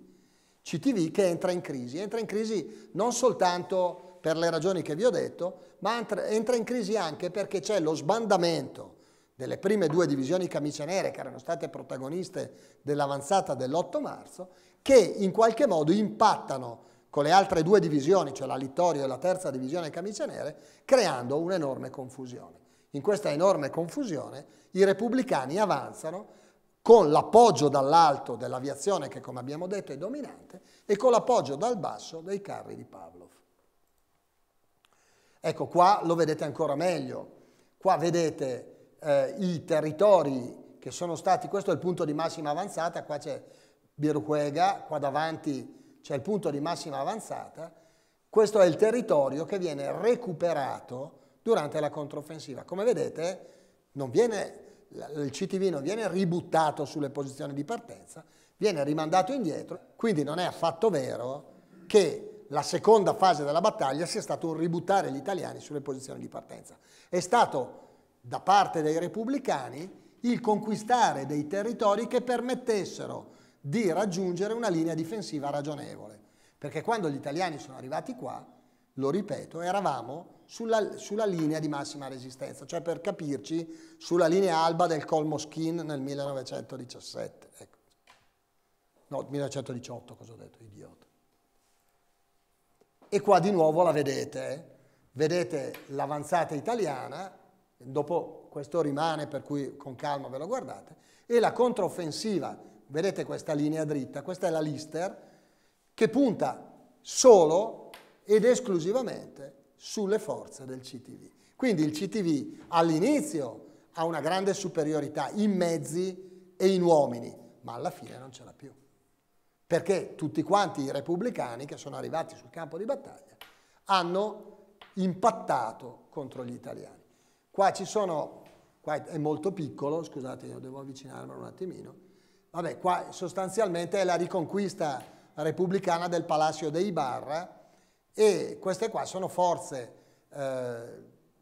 CTV che entra in crisi, entra in crisi non soltanto per le ragioni che vi ho detto, ma entra in crisi anche perché c'è lo sbandamento delle prime due divisioni camicie nere che erano state protagoniste dell'avanzata dell'8 marzo, che in qualche modo impattano con le altre due divisioni, cioè la Littorio e la terza divisione camicie nere, creando un'enorme confusione. In questa enorme confusione i repubblicani avanzano con l'appoggio dall'alto dell'aviazione che come abbiamo detto è dominante e con l'appoggio dal basso dei carri di Pavlov. Ecco, qua lo vedete ancora meglio. Qua vedete eh, i territori che sono stati, questo è il punto di massima avanzata, qua c'è Biruquega, qua davanti c'è il punto di massima avanzata, questo è il territorio che viene recuperato durante la controffensiva. Come vedete, viene, il CTV non viene ributtato sulle posizioni di partenza, viene rimandato indietro, quindi non è affatto vero che la seconda fase della battaglia sia stato un ributtare gli italiani sulle posizioni di partenza. È stato da parte dei repubblicani il conquistare dei territori che permettessero di raggiungere una linea difensiva ragionevole. Perché quando gli italiani sono arrivati qua, lo ripeto, eravamo sulla, sulla linea di massima resistenza, cioè per capirci sulla linea alba del Colmoskin nel 1917. Ecco. No, 1918, cosa ho detto, idiota e qua di nuovo la vedete, eh. vedete l'avanzata italiana, dopo questo rimane per cui con calma ve lo guardate, e la controffensiva, vedete questa linea dritta, questa è la Lister, che punta solo ed esclusivamente sulle forze del CTV. Quindi il CTV all'inizio ha una grande superiorità in mezzi e in uomini, ma alla fine non ce l'ha più perché tutti quanti i repubblicani che sono arrivati sul campo di battaglia hanno impattato contro gli italiani. Qua ci sono, qua è molto piccolo, scusate io devo avvicinarmelo un attimino, vabbè qua sostanzialmente è la riconquista repubblicana del Palazzo dei Barra e queste qua sono forze, eh,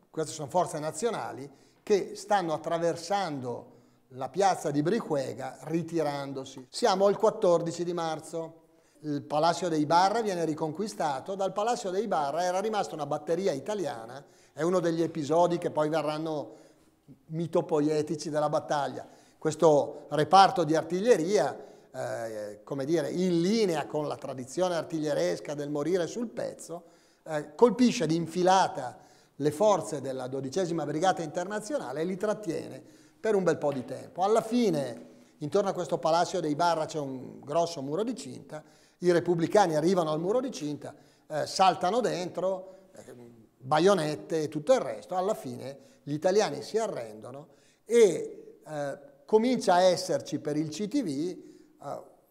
queste sono forze nazionali che stanno attraversando la piazza di Briquega ritirandosi. Siamo il 14 di marzo. Il Palazzo dei Barra viene riconquistato, dal Palazzo dei Barra era rimasta una batteria italiana, è uno degli episodi che poi verranno mitopoietici della battaglia. Questo reparto di artiglieria, eh, come dire, in linea con la tradizione artiglieresca del morire sul pezzo, eh, colpisce di infilata le forze della 12 Brigata Internazionale e li trattiene per un bel po' di tempo. Alla fine, intorno a questo palazzo dei Barra c'è un grosso muro di cinta, i repubblicani arrivano al muro di cinta, eh, saltano dentro, eh, baionette e tutto il resto, alla fine gli italiani si arrendono e eh, comincia a esserci per il CTV eh,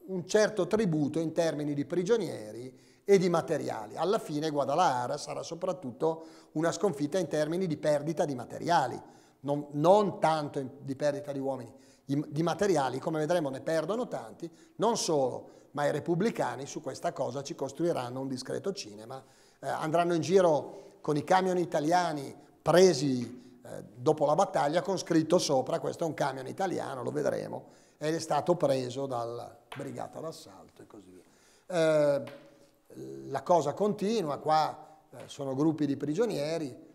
un certo tributo in termini di prigionieri e di materiali. Alla fine Guadalajara sarà soprattutto una sconfitta in termini di perdita di materiali non, non tanto di perdita di uomini, di materiali, come vedremo ne perdono tanti, non solo, ma i repubblicani su questa cosa ci costruiranno un discreto cinema, eh, andranno in giro con i camion italiani presi eh, dopo la battaglia con scritto sopra questo è un camion italiano, lo vedremo, ed è stato preso dalla brigata d'assalto e così via. Eh, la cosa continua, qua eh, sono gruppi di prigionieri,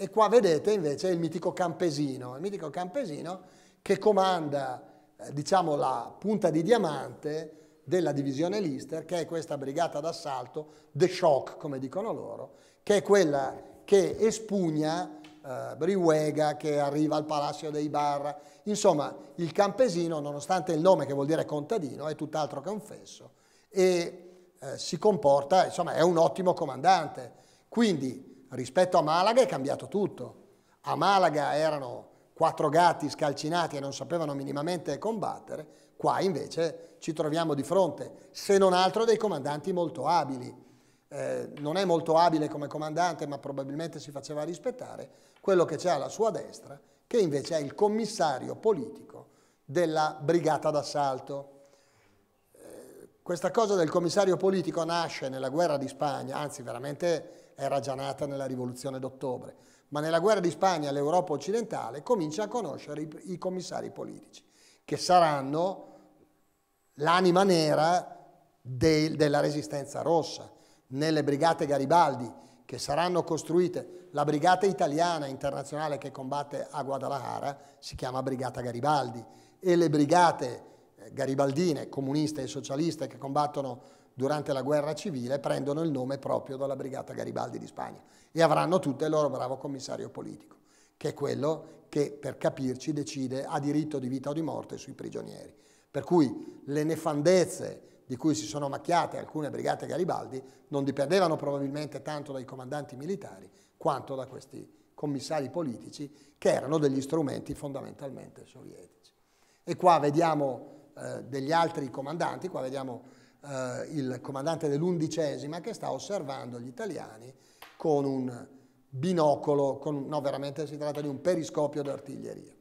e qua vedete invece il mitico campesino, il mitico campesino che comanda eh, diciamo la punta di diamante della divisione Lister, che è questa brigata d'assalto, The Shock come dicono loro, che è quella che espugna eh, Briuega, che arriva al Palazzo dei Barra. Insomma, il campesino, nonostante il nome che vuol dire contadino, è tutt'altro che un fesso e eh, si comporta, insomma, è un ottimo comandante. Quindi rispetto a Malaga è cambiato tutto. A Malaga erano quattro gatti scalcinati e non sapevano minimamente combattere, qua invece ci troviamo di fronte, se non altro dei comandanti molto abili. Eh, non è molto abile come comandante, ma probabilmente si faceva rispettare, quello che c'è alla sua destra, che invece è il commissario politico della brigata d'assalto. Eh, questa cosa del commissario politico nasce nella guerra di Spagna, anzi veramente era già nata nella rivoluzione d'ottobre, ma nella guerra di Spagna l'Europa occidentale comincia a conoscere i, i commissari politici, che saranno l'anima nera de, della resistenza rossa, nelle brigate Garibaldi, che saranno costruite, la brigata italiana internazionale che combatte a Guadalajara si chiama Brigata Garibaldi, e le brigate eh, garibaldine, comuniste e socialiste, che combattono durante la guerra civile prendono il nome proprio dalla Brigata Garibaldi di Spagna e avranno tutte il loro bravo commissario politico, che è quello che per capirci decide a diritto di vita o di morte sui prigionieri. Per cui le nefandezze di cui si sono macchiate alcune brigate Garibaldi non dipendevano probabilmente tanto dai comandanti militari quanto da questi commissari politici che erano degli strumenti fondamentalmente sovietici. E qua vediamo eh, degli altri comandanti, qua vediamo eh, il comandante dell'undicesima che sta osservando gli italiani con un binocolo, con, no veramente si tratta di un periscopio d'artiglieria.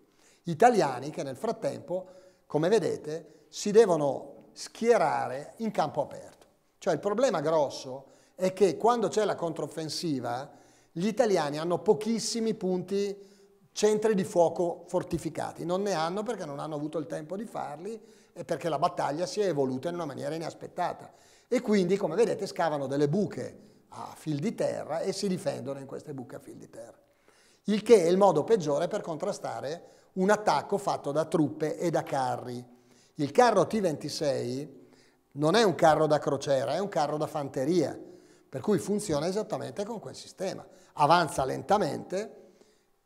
Italiani che nel frattempo, come vedete, si devono schierare in campo aperto. Cioè il problema grosso è che quando c'è la controffensiva gli italiani hanno pochissimi punti centri di fuoco fortificati, non ne hanno perché non hanno avuto il tempo di farli perché la battaglia si è evoluta in una maniera inaspettata. E quindi, come vedete, scavano delle buche a fil di terra e si difendono in queste buche a fil di terra. Il che è il modo peggiore per contrastare un attacco fatto da truppe e da carri. Il carro T-26 non è un carro da crociera, è un carro da fanteria, per cui funziona esattamente con quel sistema. Avanza lentamente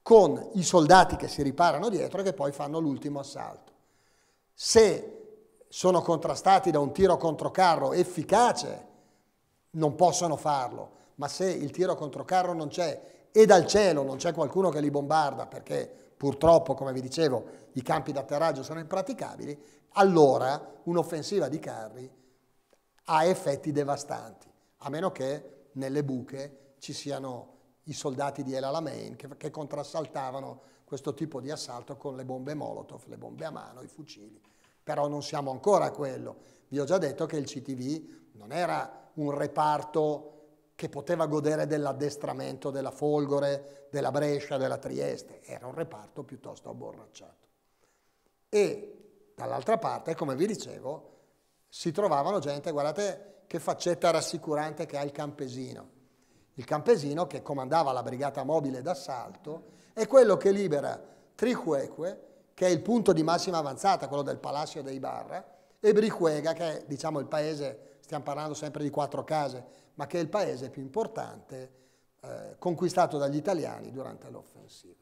con i soldati che si riparano dietro e che poi fanno l'ultimo assalto. Se sono contrastati da un tiro contro carro efficace, non possono farlo. Ma se il tiro contro carro non c'è e dal cielo non c'è qualcuno che li bombarda perché purtroppo, come vi dicevo, i campi d'atterraggio sono impraticabili, allora un'offensiva di carri ha effetti devastanti, a meno che nelle buche ci siano i soldati di El Alamein che, che contrassaltavano questo tipo di assalto con le bombe Molotov, le bombe a mano, i fucili però non siamo ancora a quello. Vi ho già detto che il CTV non era un reparto che poteva godere dell'addestramento della Folgore, della Brescia, della Trieste, era un reparto piuttosto abborracciato. E dall'altra parte, come vi dicevo, si trovavano gente, guardate che faccetta rassicurante che ha il campesino. Il campesino che comandava la brigata mobile d'assalto è quello che libera Triqueque che è il punto di massima avanzata, quello del Palazzo dei Barra, e Briquega, che è diciamo, il paese, stiamo parlando sempre di quattro case, ma che è il paese più importante eh, conquistato dagli italiani durante l'offensiva.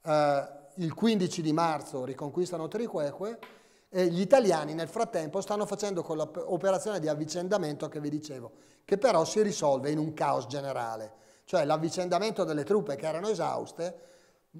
Eh, il 15 di marzo riconquistano Triqueque e gli italiani nel frattempo stanno facendo quell'operazione di avvicendamento che vi dicevo, che però si risolve in un caos generale, cioè l'avvicendamento delle truppe che erano esauste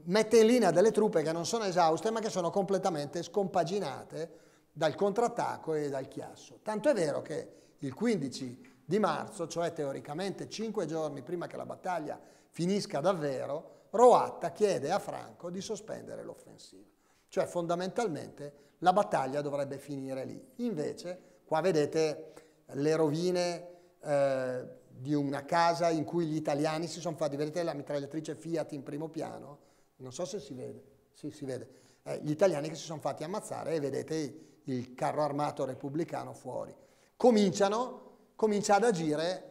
mette in linea delle truppe che non sono esauste ma che sono completamente scompaginate dal contrattacco e dal chiasso. Tanto è vero che il 15 di marzo, cioè teoricamente cinque giorni prima che la battaglia finisca davvero, Roatta chiede a Franco di sospendere l'offensiva. Cioè fondamentalmente la battaglia dovrebbe finire lì. Invece qua vedete le rovine eh, di una casa in cui gli italiani si sono fatti, vedete la mitragliatrice Fiat in primo piano, non so se si vede, sì, si vede, eh, gli italiani che si sono fatti ammazzare e vedete il carro armato repubblicano fuori. Cominciano, comincia ad agire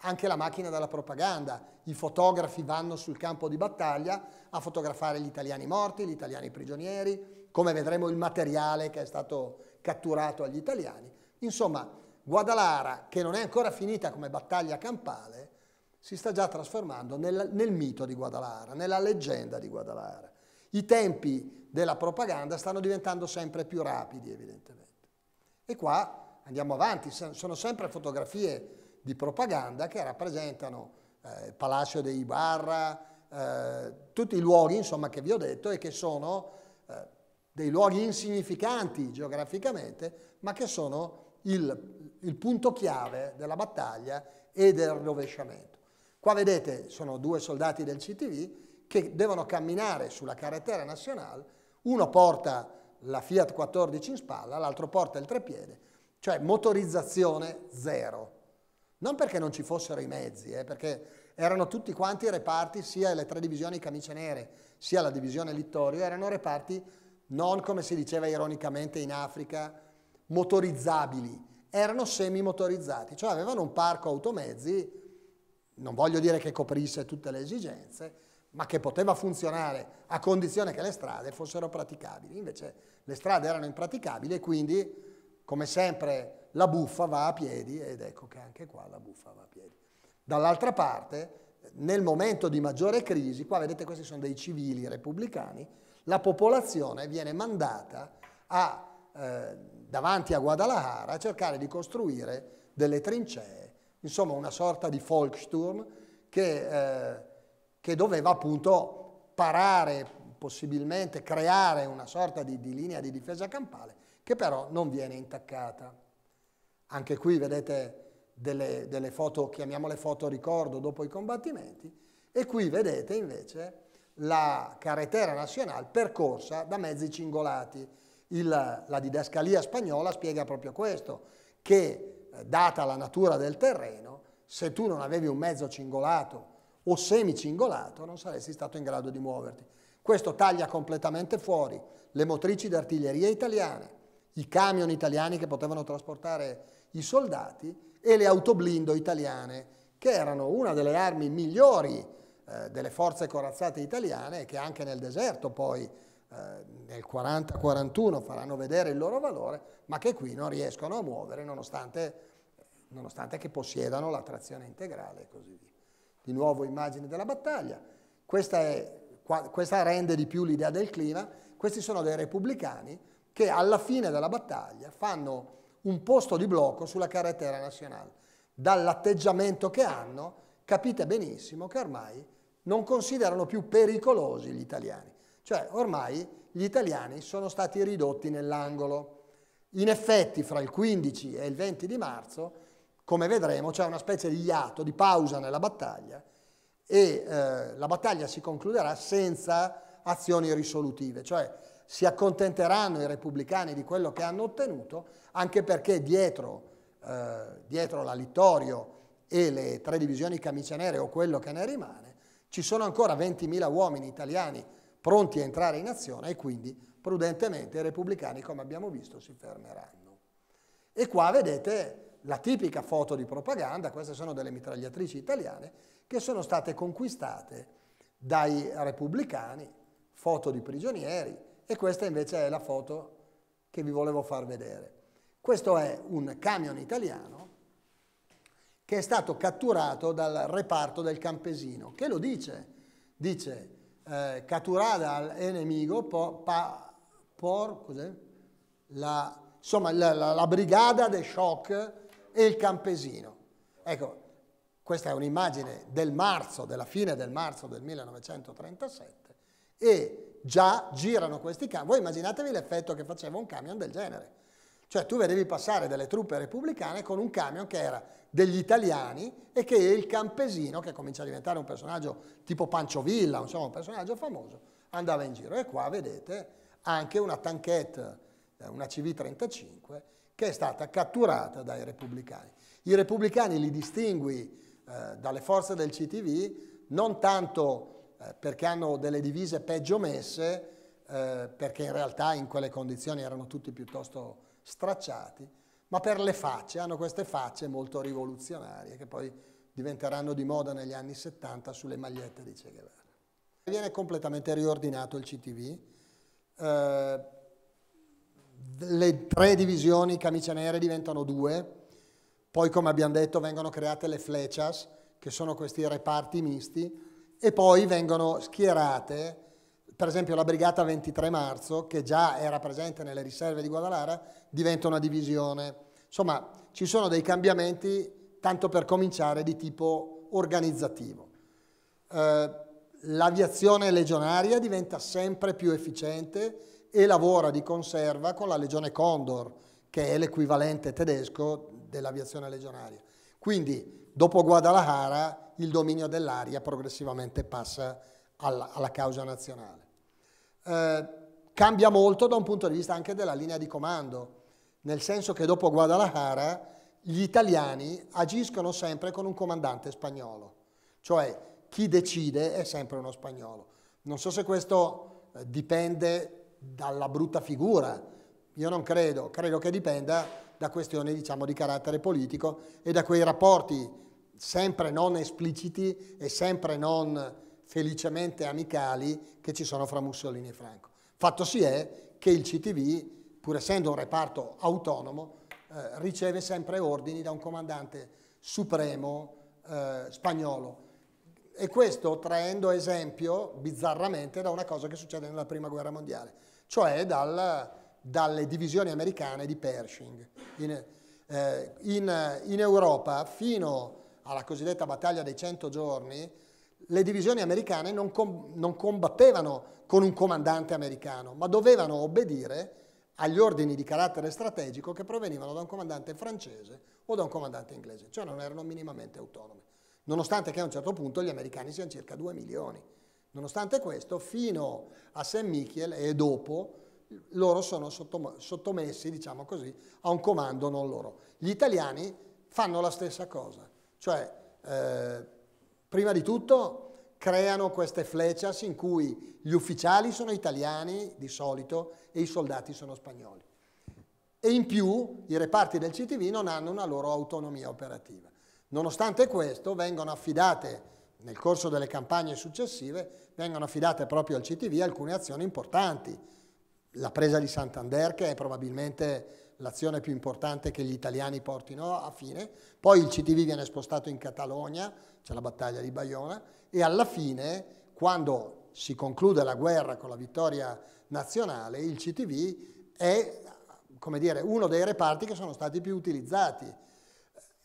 anche la macchina della propaganda, i fotografi vanno sul campo di battaglia a fotografare gli italiani morti, gli italiani prigionieri, come vedremo il materiale che è stato catturato agli italiani. Insomma, Guadalara, che non è ancora finita come battaglia campale, si sta già trasformando nel, nel mito di Guadalajara, nella leggenda di Guadalajara. I tempi della propaganda stanno diventando sempre più rapidi, evidentemente. E qua andiamo avanti, sono sempre fotografie di propaganda che rappresentano eh, il Palazzo dei Ibarra, eh, tutti i luoghi insomma, che vi ho detto e che sono eh, dei luoghi insignificanti geograficamente, ma che sono il, il punto chiave della battaglia e del rovesciamento. Qua vedete, sono due soldati del CTV che devono camminare sulla carretera nazionale, uno porta la Fiat 14 in spalla, l'altro porta il trepiede, cioè motorizzazione zero. Non perché non ci fossero i mezzi, eh, perché erano tutti quanti reparti, sia le tre divisioni camicie nere, sia la divisione Littorio, erano reparti non, come si diceva ironicamente in Africa, motorizzabili, erano semi-motorizzati, cioè avevano un parco automezzi non voglio dire che coprisse tutte le esigenze, ma che poteva funzionare a condizione che le strade fossero praticabili. Invece le strade erano impraticabili e quindi, come sempre, la buffa va a piedi ed ecco che anche qua la buffa va a piedi. Dall'altra parte, nel momento di maggiore crisi, qua vedete questi sono dei civili repubblicani, la popolazione viene mandata a, eh, davanti a Guadalajara a cercare di costruire delle trincee insomma una sorta di Volksturm che, eh, che doveva appunto parare, possibilmente creare una sorta di, di linea di difesa campale che però non viene intaccata. Anche qui vedete delle, delle, foto, chiamiamole foto ricordo dopo i combattimenti, e qui vedete invece la carretera nazionale percorsa da mezzi cingolati. Il, la didascalia spagnola spiega proprio questo, che data la natura del terreno, se tu non avevi un mezzo cingolato o semicingolato non saresti stato in grado di muoverti. Questo taglia completamente fuori le motrici d'artiglieria italiane, i camion italiani che potevano trasportare i soldati e le autoblindo italiane, che erano una delle armi migliori eh, delle forze corazzate italiane e che anche nel deserto poi eh, nel 40-41 faranno vedere il loro valore, ma che qui non riescono a muovere nonostante, nonostante che possiedano la trazione integrale e così via. Di nuovo immagini della battaglia, questa, è, questa rende di più l'idea del clima, questi sono dei repubblicani che alla fine della battaglia fanno un posto di blocco sulla carretera nazionale. Dall'atteggiamento che hanno capite benissimo che ormai non considerano più pericolosi gli italiani cioè ormai gli italiani sono stati ridotti nell'angolo. In effetti fra il 15 e il 20 di marzo, come vedremo, c'è una specie di iato, di pausa nella battaglia e eh, la battaglia si concluderà senza azioni risolutive, cioè si accontenteranno i repubblicani di quello che hanno ottenuto, anche perché dietro, eh, dietro la Littorio e le tre divisioni camicianere o quello che ne rimane, ci sono ancora 20.000 uomini italiani pronti a entrare in azione e quindi prudentemente i repubblicani, come abbiamo visto, si fermeranno. E qua vedete la tipica foto di propaganda, queste sono delle mitragliatrici italiane che sono state conquistate dai repubblicani, foto di prigionieri, e questa invece è la foto che vi volevo far vedere. Questo è un camion italiano che è stato catturato dal reparto del campesino, che lo dice, dice eh, catturada al nemigo por, pa, por la, insomma, la, la, la, brigada de shock e il campesino. Ecco, questa è un'immagine del marzo, della fine del marzo del 1937 e già girano questi camion. Voi immaginatevi l'effetto che faceva un camion del genere cioè tu vedevi passare delle truppe repubblicane con un camion che era degli italiani e che il campesino, che comincia a diventare un personaggio tipo Pancio Villa, insomma un personaggio famoso, andava in giro. E qua vedete anche una tanchette, eh, una CV35, che è stata catturata dai repubblicani. I repubblicani li distingui eh, dalle forze del CTV non tanto eh, perché hanno delle divise peggio messe, eh, perché in realtà in quelle condizioni erano tutti piuttosto stracciati, ma per le facce, hanno queste facce molto rivoluzionarie che poi diventeranno di moda negli anni 70 sulle magliette di Che Guevara. Viene completamente riordinato il CTV, eh, le tre divisioni camicia nere diventano due, poi come abbiamo detto vengono create le flechas, che sono questi reparti misti, e poi vengono schierate per esempio la brigata 23 marzo, che già era presente nelle riserve di Guadalara, diventa una divisione. Insomma, ci sono dei cambiamenti, tanto per cominciare, di tipo organizzativo. Eh, L'aviazione legionaria diventa sempre più efficiente e lavora di conserva con la legione Condor, che è l'equivalente tedesco dell'aviazione legionaria. Quindi, dopo Guadalajara, il dominio dell'aria progressivamente passa alla, alla causa nazionale. Eh, cambia molto da un punto di vista anche della linea di comando, nel senso che dopo Guadalajara gli italiani agiscono sempre con un comandante spagnolo, cioè chi decide è sempre uno spagnolo. Non so se questo eh, dipende dalla brutta figura, io non credo, credo che dipenda da questioni diciamo, di carattere politico e da quei rapporti sempre non espliciti e sempre non felicemente amicali che ci sono fra Mussolini e Franco. Fatto si è eh, che il CTV, pur essendo un reparto autonomo, eh, riceve sempre ordini da un comandante supremo eh, spagnolo. E questo traendo esempio, bizzarramente, da una cosa che succede nella Prima Guerra Mondiale, cioè dal, dalle divisioni americane di Pershing. In, eh, in, in Europa, fino alla cosiddetta battaglia dei 100 giorni, le divisioni americane non, com non, combattevano con un comandante americano, ma dovevano obbedire agli ordini di carattere strategico che provenivano da un comandante francese o da un comandante inglese, cioè non erano minimamente autonome, nonostante che a un certo punto gli americani siano circa 2 milioni. Nonostante questo, fino a San Michiel e dopo, loro sono sottom sottomessi, diciamo così, a un comando non loro. Gli italiani fanno la stessa cosa, cioè... Eh, Prima di tutto creano queste flechas in cui gli ufficiali sono italiani di solito e i soldati sono spagnoli. E in più i reparti del CTV non hanno una loro autonomia operativa. Nonostante questo vengono affidate, nel corso delle campagne successive, vengono affidate proprio al CTV alcune azioni importanti. La presa di Santander, che è probabilmente l'azione più importante che gli italiani portino a fine, poi il CTV viene spostato in Catalogna, c'è la battaglia di Bayona, e alla fine, quando si conclude la guerra con la vittoria nazionale, il CTV è come dire, uno dei reparti che sono stati più utilizzati.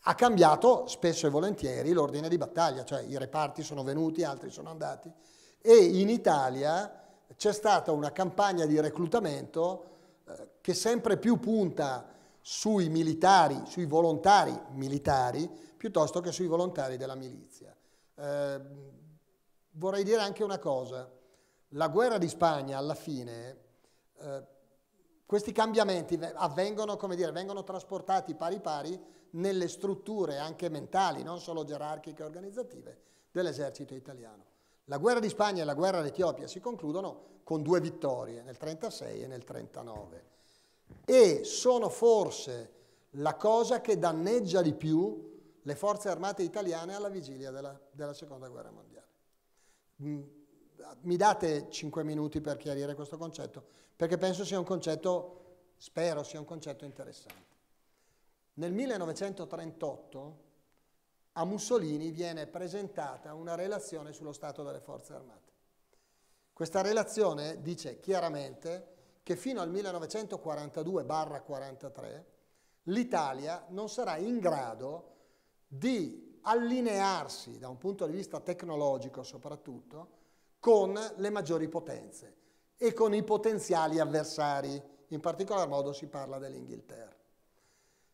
Ha cambiato spesso e volentieri l'ordine di battaglia, cioè i reparti sono venuti, altri sono andati, e in Italia c'è stata una campagna di reclutamento che sempre più punta sui militari, sui volontari militari, piuttosto che sui volontari della milizia. Eh, vorrei dire anche una cosa, la guerra di Spagna alla fine, eh, questi cambiamenti avvengono, come dire, vengono trasportati pari pari nelle strutture anche mentali, non solo gerarchiche e organizzative, dell'esercito italiano. La guerra di Spagna e la guerra d'Etiopia si concludono con due vittorie, nel 1936 e nel 1939 e sono forse la cosa che danneggia di più le forze armate italiane alla vigilia della, della seconda guerra mondiale. Mm, mi date cinque minuti per chiarire questo concetto, perché penso sia un concetto, spero sia un concetto interessante. Nel 1938 a Mussolini viene presentata una relazione sullo stato delle forze armate. Questa relazione dice chiaramente che fino al 1942-43 l'Italia non sarà in grado di allinearsi da un punto di vista tecnologico soprattutto con le maggiori potenze e con i potenziali avversari, in particolar modo si parla dell'Inghilterra.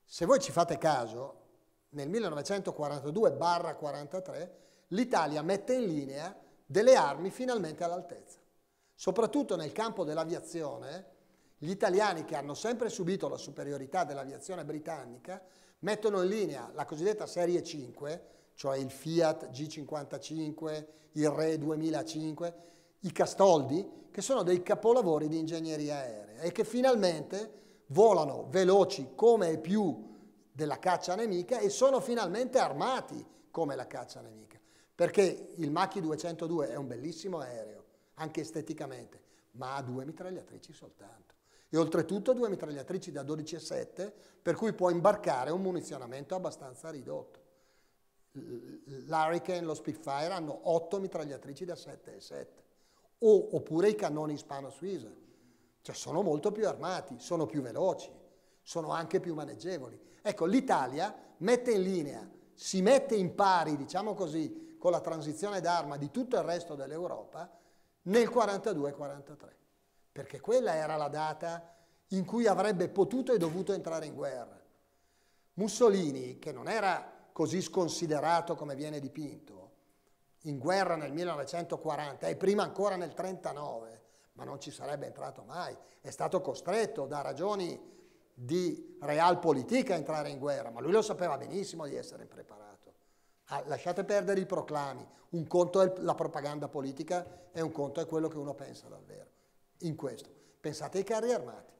Se voi ci fate caso, nel 1942-43 l'Italia mette in linea delle armi finalmente all'altezza. Soprattutto nel campo dell'aviazione, gli italiani che hanno sempre subito la superiorità dell'aviazione britannica mettono in linea la cosiddetta serie 5, cioè il Fiat G55, il Re 2005, i Castoldi, che sono dei capolavori di ingegneria aerea e che finalmente volano veloci come e più della caccia nemica e sono finalmente armati come la caccia nemica. Perché il Machi 202 è un bellissimo aereo, anche esteticamente, ma ha due mitragliatrici soltanto. E oltretutto due mitragliatrici da 12 e 7, per cui può imbarcare un munizionamento abbastanza ridotto. L'Hurricane e lo Spitfire hanno otto mitragliatrici da 7 7,7, o, oppure i cannoni hispano suiza Cioè sono molto più armati, sono più veloci, sono anche più maneggevoli. Ecco, l'Italia mette in linea, si mette in pari, diciamo così, con la transizione d'arma di tutto il resto dell'Europa, nel 42-43, perché quella era la data in cui avrebbe potuto e dovuto entrare in guerra. Mussolini, che non era così sconsiderato come viene dipinto, in guerra nel 1940 e prima ancora nel 1939, ma non ci sarebbe entrato mai, è stato costretto da ragioni di realpolitik a entrare in guerra, ma lui lo sapeva benissimo di essere impreparato. Ah, lasciate perdere i proclami, un conto è la propaganda politica e un conto è quello che uno pensa davvero. In questo, pensate ai carri armati.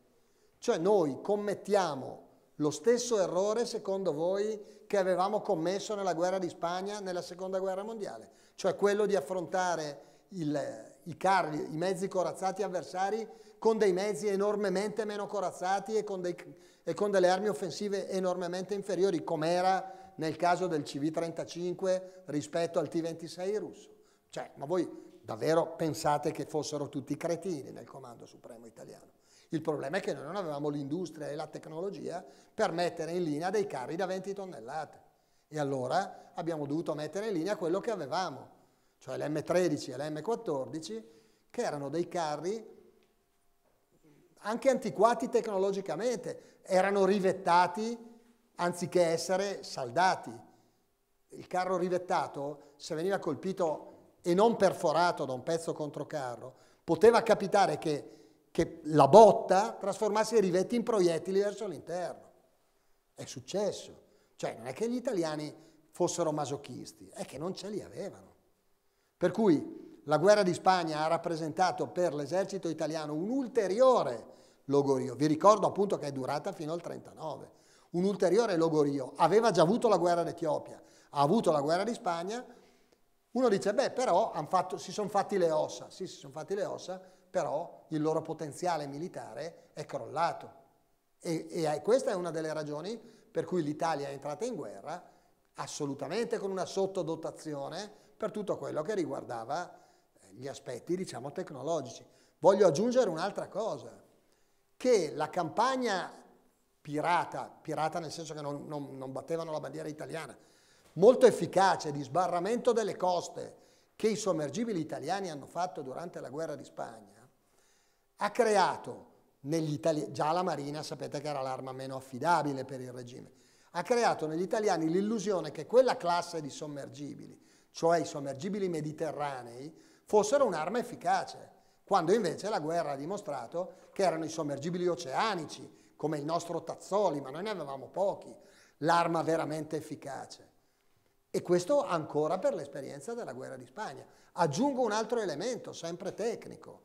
Cioè noi commettiamo lo stesso errore, secondo voi, che avevamo commesso nella guerra di Spagna, nella seconda guerra mondiale, cioè quello di affrontare il, i carri, i mezzi corazzati avversari con dei mezzi enormemente meno corazzati e con, dei, e con delle armi offensive enormemente inferiori, come era nel caso del CV35 rispetto al T26 russo. Cioè, ma voi davvero pensate che fossero tutti cretini nel Comando Supremo italiano? Il problema è che noi non avevamo l'industria e la tecnologia per mettere in linea dei carri da 20 tonnellate. E allora abbiamo dovuto mettere in linea quello che avevamo, cioè l'M13 e l'M14, che erano dei carri anche antiquati tecnologicamente, erano rivettati anziché essere saldati. Il carro rivettato, se veniva colpito e non perforato da un pezzo contro carro, poteva capitare che, che la botta trasformasse i rivetti in proiettili verso l'interno. È successo. Cioè non è che gli italiani fossero masochisti, è che non ce li avevano. Per cui la guerra di Spagna ha rappresentato per l'esercito italiano un ulteriore logorio. Vi ricordo appunto che è durata fino al 1939 un ulteriore logorio, aveva già avuto la guerra d'Etiopia, ha avuto la guerra di Spagna, uno dice, beh, però fatto, si sono fatti le ossa, sì, si sono fatti le ossa, però il loro potenziale militare è crollato. E, e eh, questa è una delle ragioni per cui l'Italia è entrata in guerra assolutamente con una sottodotazione per tutto quello che riguardava eh, gli aspetti, diciamo, tecnologici. Voglio aggiungere un'altra cosa, che la campagna pirata, pirata nel senso che non, non, non battevano la bandiera italiana, molto efficace di sbarramento delle coste che i sommergibili italiani hanno fatto durante la guerra di Spagna, ha creato negli italiani, già la Marina sapete che era l'arma meno affidabile per il regime, ha creato negli italiani l'illusione che quella classe di sommergibili, cioè i sommergibili mediterranei, fossero un'arma efficace, quando invece la guerra ha dimostrato che erano i sommergibili oceanici come il nostro Tazzoli, ma noi ne avevamo pochi, l'arma veramente efficace. E questo ancora per l'esperienza della guerra di Spagna. Aggiungo un altro elemento, sempre tecnico.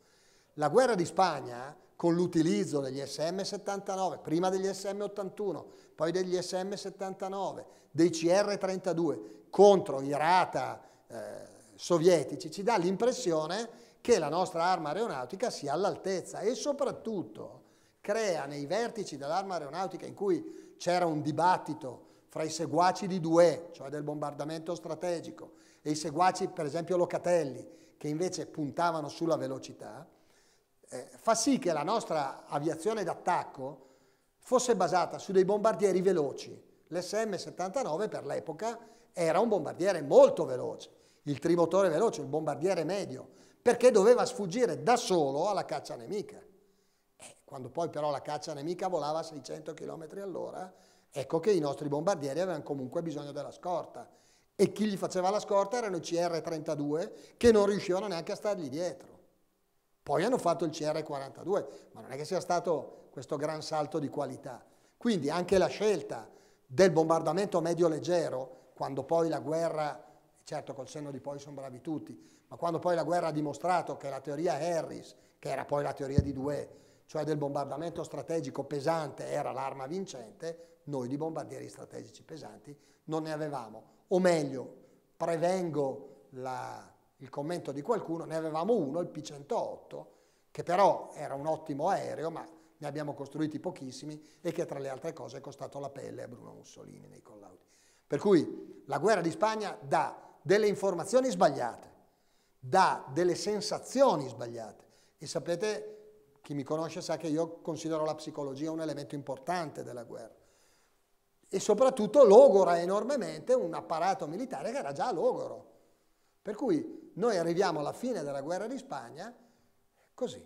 La guerra di Spagna, con l'utilizzo degli SM-79, prima degli SM-81, poi degli SM-79, dei CR-32 contro i rata eh, sovietici, ci dà l'impressione che la nostra arma aeronautica sia all'altezza e soprattutto crea nei vertici dell'arma aeronautica in cui c'era un dibattito fra i seguaci di Due, cioè del bombardamento strategico, e i seguaci, per esempio, Locatelli, che invece puntavano sulla velocità, eh, fa sì che la nostra aviazione d'attacco fosse basata su dei bombardieri veloci. L'SM-79 per l'epoca era un bombardiere molto veloce, il trimotore veloce, il bombardiere medio, perché doveva sfuggire da solo alla caccia nemica. Quando poi però la caccia nemica volava a 600 km all'ora, ecco che i nostri bombardieri avevano comunque bisogno della scorta. E chi gli faceva la scorta erano i CR-32 che non riuscivano neanche a stargli dietro. Poi hanno fatto il CR-42, ma non è che sia stato questo gran salto di qualità. Quindi anche la scelta del bombardamento medio-leggero, quando poi la guerra, certo col senno di poi sono bravi tutti, ma quando poi la guerra ha dimostrato che la teoria Harris, che era poi la teoria di Due, cioè del bombardamento strategico pesante era l'arma vincente, noi di bombardieri strategici pesanti non ne avevamo. O meglio, prevengo la, il commento di qualcuno, ne avevamo uno, il P-108, che però era un ottimo aereo, ma ne abbiamo costruiti pochissimi e che tra le altre cose è costato la pelle a Bruno Mussolini nei collaudi. Per cui la guerra di Spagna dà delle informazioni sbagliate, dà delle sensazioni sbagliate. E sapete chi mi conosce sa che io considero la psicologia un elemento importante della guerra. E soprattutto logora enormemente un apparato militare che era già logoro. Per cui noi arriviamo alla fine della guerra di Spagna così.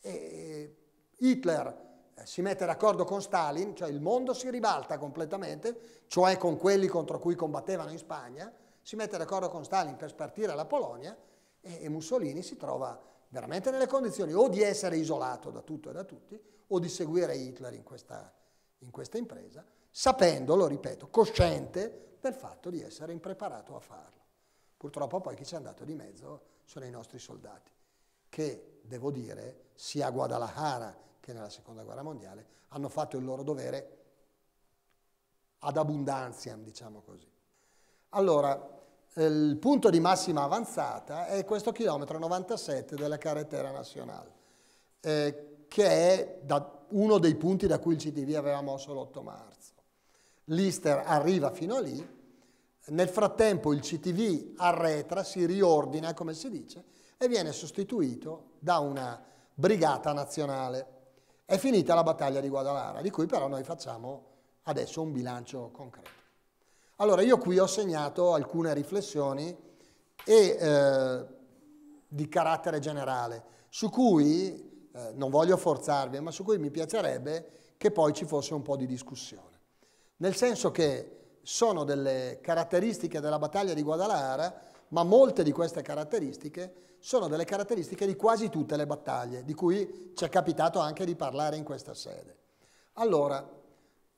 E eh, Hitler eh, si mette d'accordo con Stalin, cioè il mondo si ribalta completamente, cioè con quelli contro cui combattevano in Spagna, si mette d'accordo con Stalin per spartire la Polonia e, Mussolini si trova veramente nelle condizioni o di essere isolato da tutto e da tutti o di seguire Hitler in questa, in questa impresa, sapendo, lo ripeto, cosciente del fatto di essere impreparato a farlo. Purtroppo poi chi ci è andato di mezzo sono i nostri soldati, che, devo dire, sia a Guadalajara che nella Seconda Guerra Mondiale, hanno fatto il loro dovere ad abundanziam, diciamo così. Allora, eh, il punto di massima avanzata è questo chilometro 97 della carretera nazionale, eh, che è da, uno dei punti da cui il CTV aveva mosso l'8 marzo. L'Ister arriva fino a lì, nel frattempo il CTV arretra, si riordina, come si dice, e viene sostituito da una brigata nazionale. È finita la battaglia di Guadalara, di cui però noi facciamo adesso un bilancio concreto. Allora, io qui ho segnato alcune riflessioni e, eh, di carattere generale, su cui, eh, non voglio forzarvi, ma su cui mi piacerebbe che poi ci fosse un po' di discussione. Nel senso che sono delle caratteristiche della battaglia di Guadalajara, ma molte di queste caratteristiche sono delle caratteristiche di quasi tutte le battaglie, di cui ci è capitato anche di parlare in questa sede. Allora,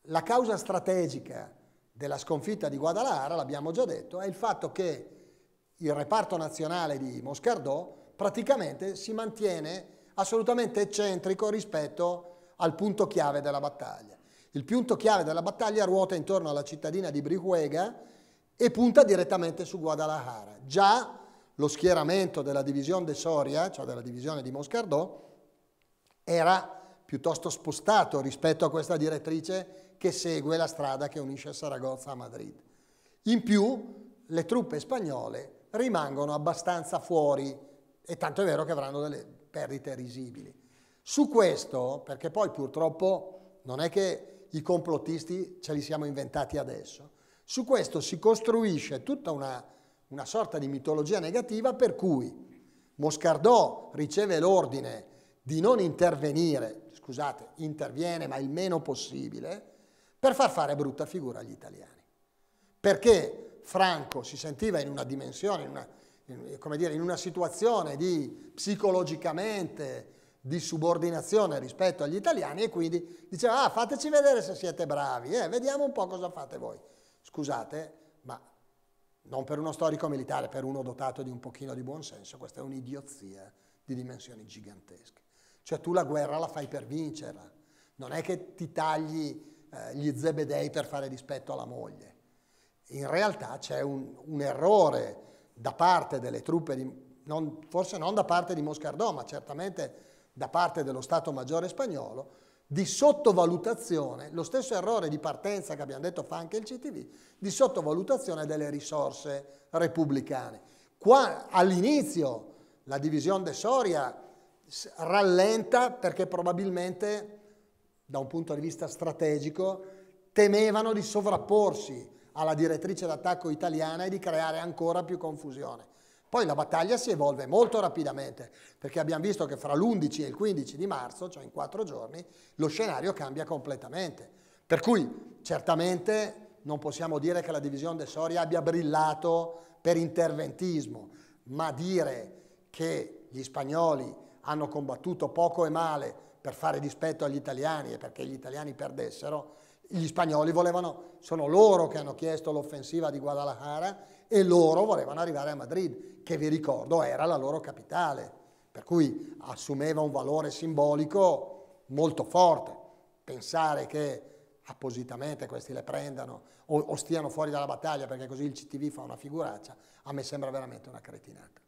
la causa strategica della sconfitta di Guadalajara, l'abbiamo già detto, è il fatto che il reparto nazionale di Moscardò praticamente si mantiene assolutamente eccentrico rispetto al punto chiave della battaglia. Il punto chiave della battaglia ruota intorno alla cittadina di Brihuega e punta direttamente su Guadalajara. Già lo schieramento della divisione de Soria, cioè della divisione di Moscardò, era piuttosto spostato rispetto a questa direttrice che segue la strada che unisce Saragozza a Madrid. In più le truppe spagnole rimangono abbastanza fuori e tanto è vero che avranno delle perdite risibili. Su questo, perché poi purtroppo non è che i complottisti ce li siamo inventati adesso, su questo si costruisce tutta una, una sorta di mitologia negativa per cui Moscardò riceve l'ordine di non intervenire, scusate, interviene ma il meno possibile, per far fare brutta figura agli italiani. Perché Franco si sentiva in una dimensione, in una, in, come dire, in una situazione di psicologicamente di subordinazione rispetto agli italiani e quindi diceva ah, fateci vedere se siete bravi, eh, vediamo un po' cosa fate voi. Scusate, ma non per uno storico militare, per uno dotato di un pochino di buonsenso, questa è un'idiozia di dimensioni gigantesche. Cioè tu la guerra la fai per vincerla, non è che ti tagli eh, gli zebedei per fare rispetto alla moglie. In realtà c'è un, un errore da parte delle truppe, di, non, forse non da parte di Moscardò, ma certamente da parte dello Stato Maggiore spagnolo, di sottovalutazione, lo stesso errore di partenza che abbiamo detto fa anche il CTV, di sottovalutazione delle risorse repubblicane. Qua all'inizio la divisione de Soria rallenta perché probabilmente da un punto di vista strategico, temevano di sovrapporsi alla direttrice d'attacco italiana e di creare ancora più confusione. Poi la battaglia si evolve molto rapidamente, perché abbiamo visto che fra l'11 e il 15 di marzo, cioè in quattro giorni, lo scenario cambia completamente. Per cui certamente non possiamo dire che la divisione de Soria abbia brillato per interventismo, ma dire che gli spagnoli hanno combattuto poco e male per fare dispetto agli italiani e perché gli italiani perdessero, gli spagnoli volevano, sono loro che hanno chiesto l'offensiva di Guadalajara e loro volevano arrivare a Madrid, che vi ricordo era la loro capitale, per cui assumeva un valore simbolico molto forte. Pensare che appositamente questi le prendano o, o stiano fuori dalla battaglia perché così il CTV fa una figuraccia, a me sembra veramente una cretinata.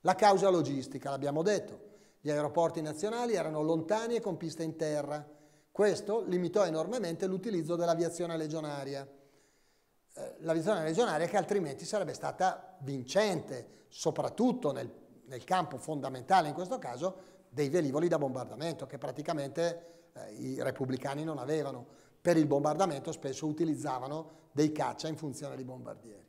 La causa logistica, l'abbiamo detto, gli aeroporti nazionali erano lontani e con piste in terra. Questo limitò enormemente l'utilizzo dell'aviazione legionaria. Eh, l'aviazione legionaria che altrimenti sarebbe stata vincente, soprattutto nel, nel, campo fondamentale, in questo caso, dei velivoli da bombardamento, che praticamente eh, i repubblicani non avevano per il bombardamento spesso utilizzavano dei caccia in funzione di bombardieri.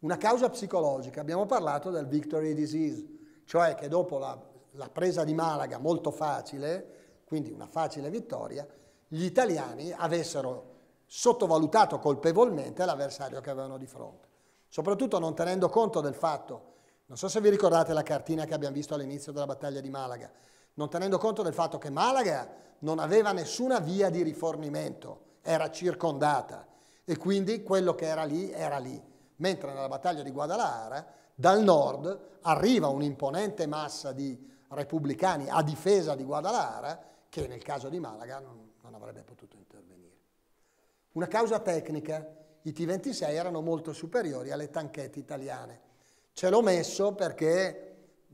Una causa psicologica, abbiamo parlato del victory disease, cioè che dopo la la presa di Malaga molto facile, quindi una facile vittoria, gli italiani avessero sottovalutato colpevolmente l'avversario che avevano di fronte. Soprattutto non tenendo conto del fatto, non so se vi ricordate la cartina che abbiamo visto all'inizio della battaglia di Malaga, non tenendo conto del fatto che Malaga non aveva nessuna via di rifornimento, era circondata e quindi quello che era lì era lì. Mentre nella battaglia di Guadalajara, dal nord, arriva un'imponente massa di repubblicani a difesa di Guadalara, che nel caso di Malaga non, non avrebbe potuto intervenire. Una causa tecnica, i T-26 erano molto superiori alle tanchette italiane. Ce l'ho messo perché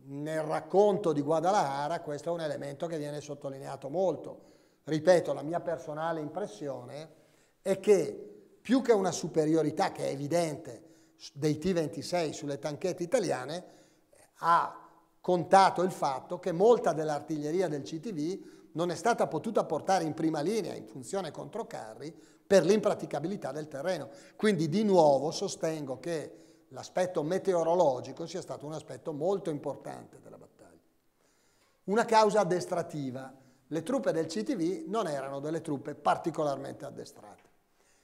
nel racconto di Guadalajara questo è un elemento che viene sottolineato molto. Ripeto, la mia personale impressione è che più che una superiorità che è evidente dei T-26 sulle tanchette italiane, ha contato il fatto che molta dell'artiglieria del CTV non è stata potuta portare in prima linea in funzione controcarri per l'impraticabilità del terreno. Quindi di nuovo sostengo che l'aspetto meteorologico sia stato un aspetto molto importante della battaglia. Una causa addestrativa. Le truppe del CTV non erano delle truppe particolarmente addestrate.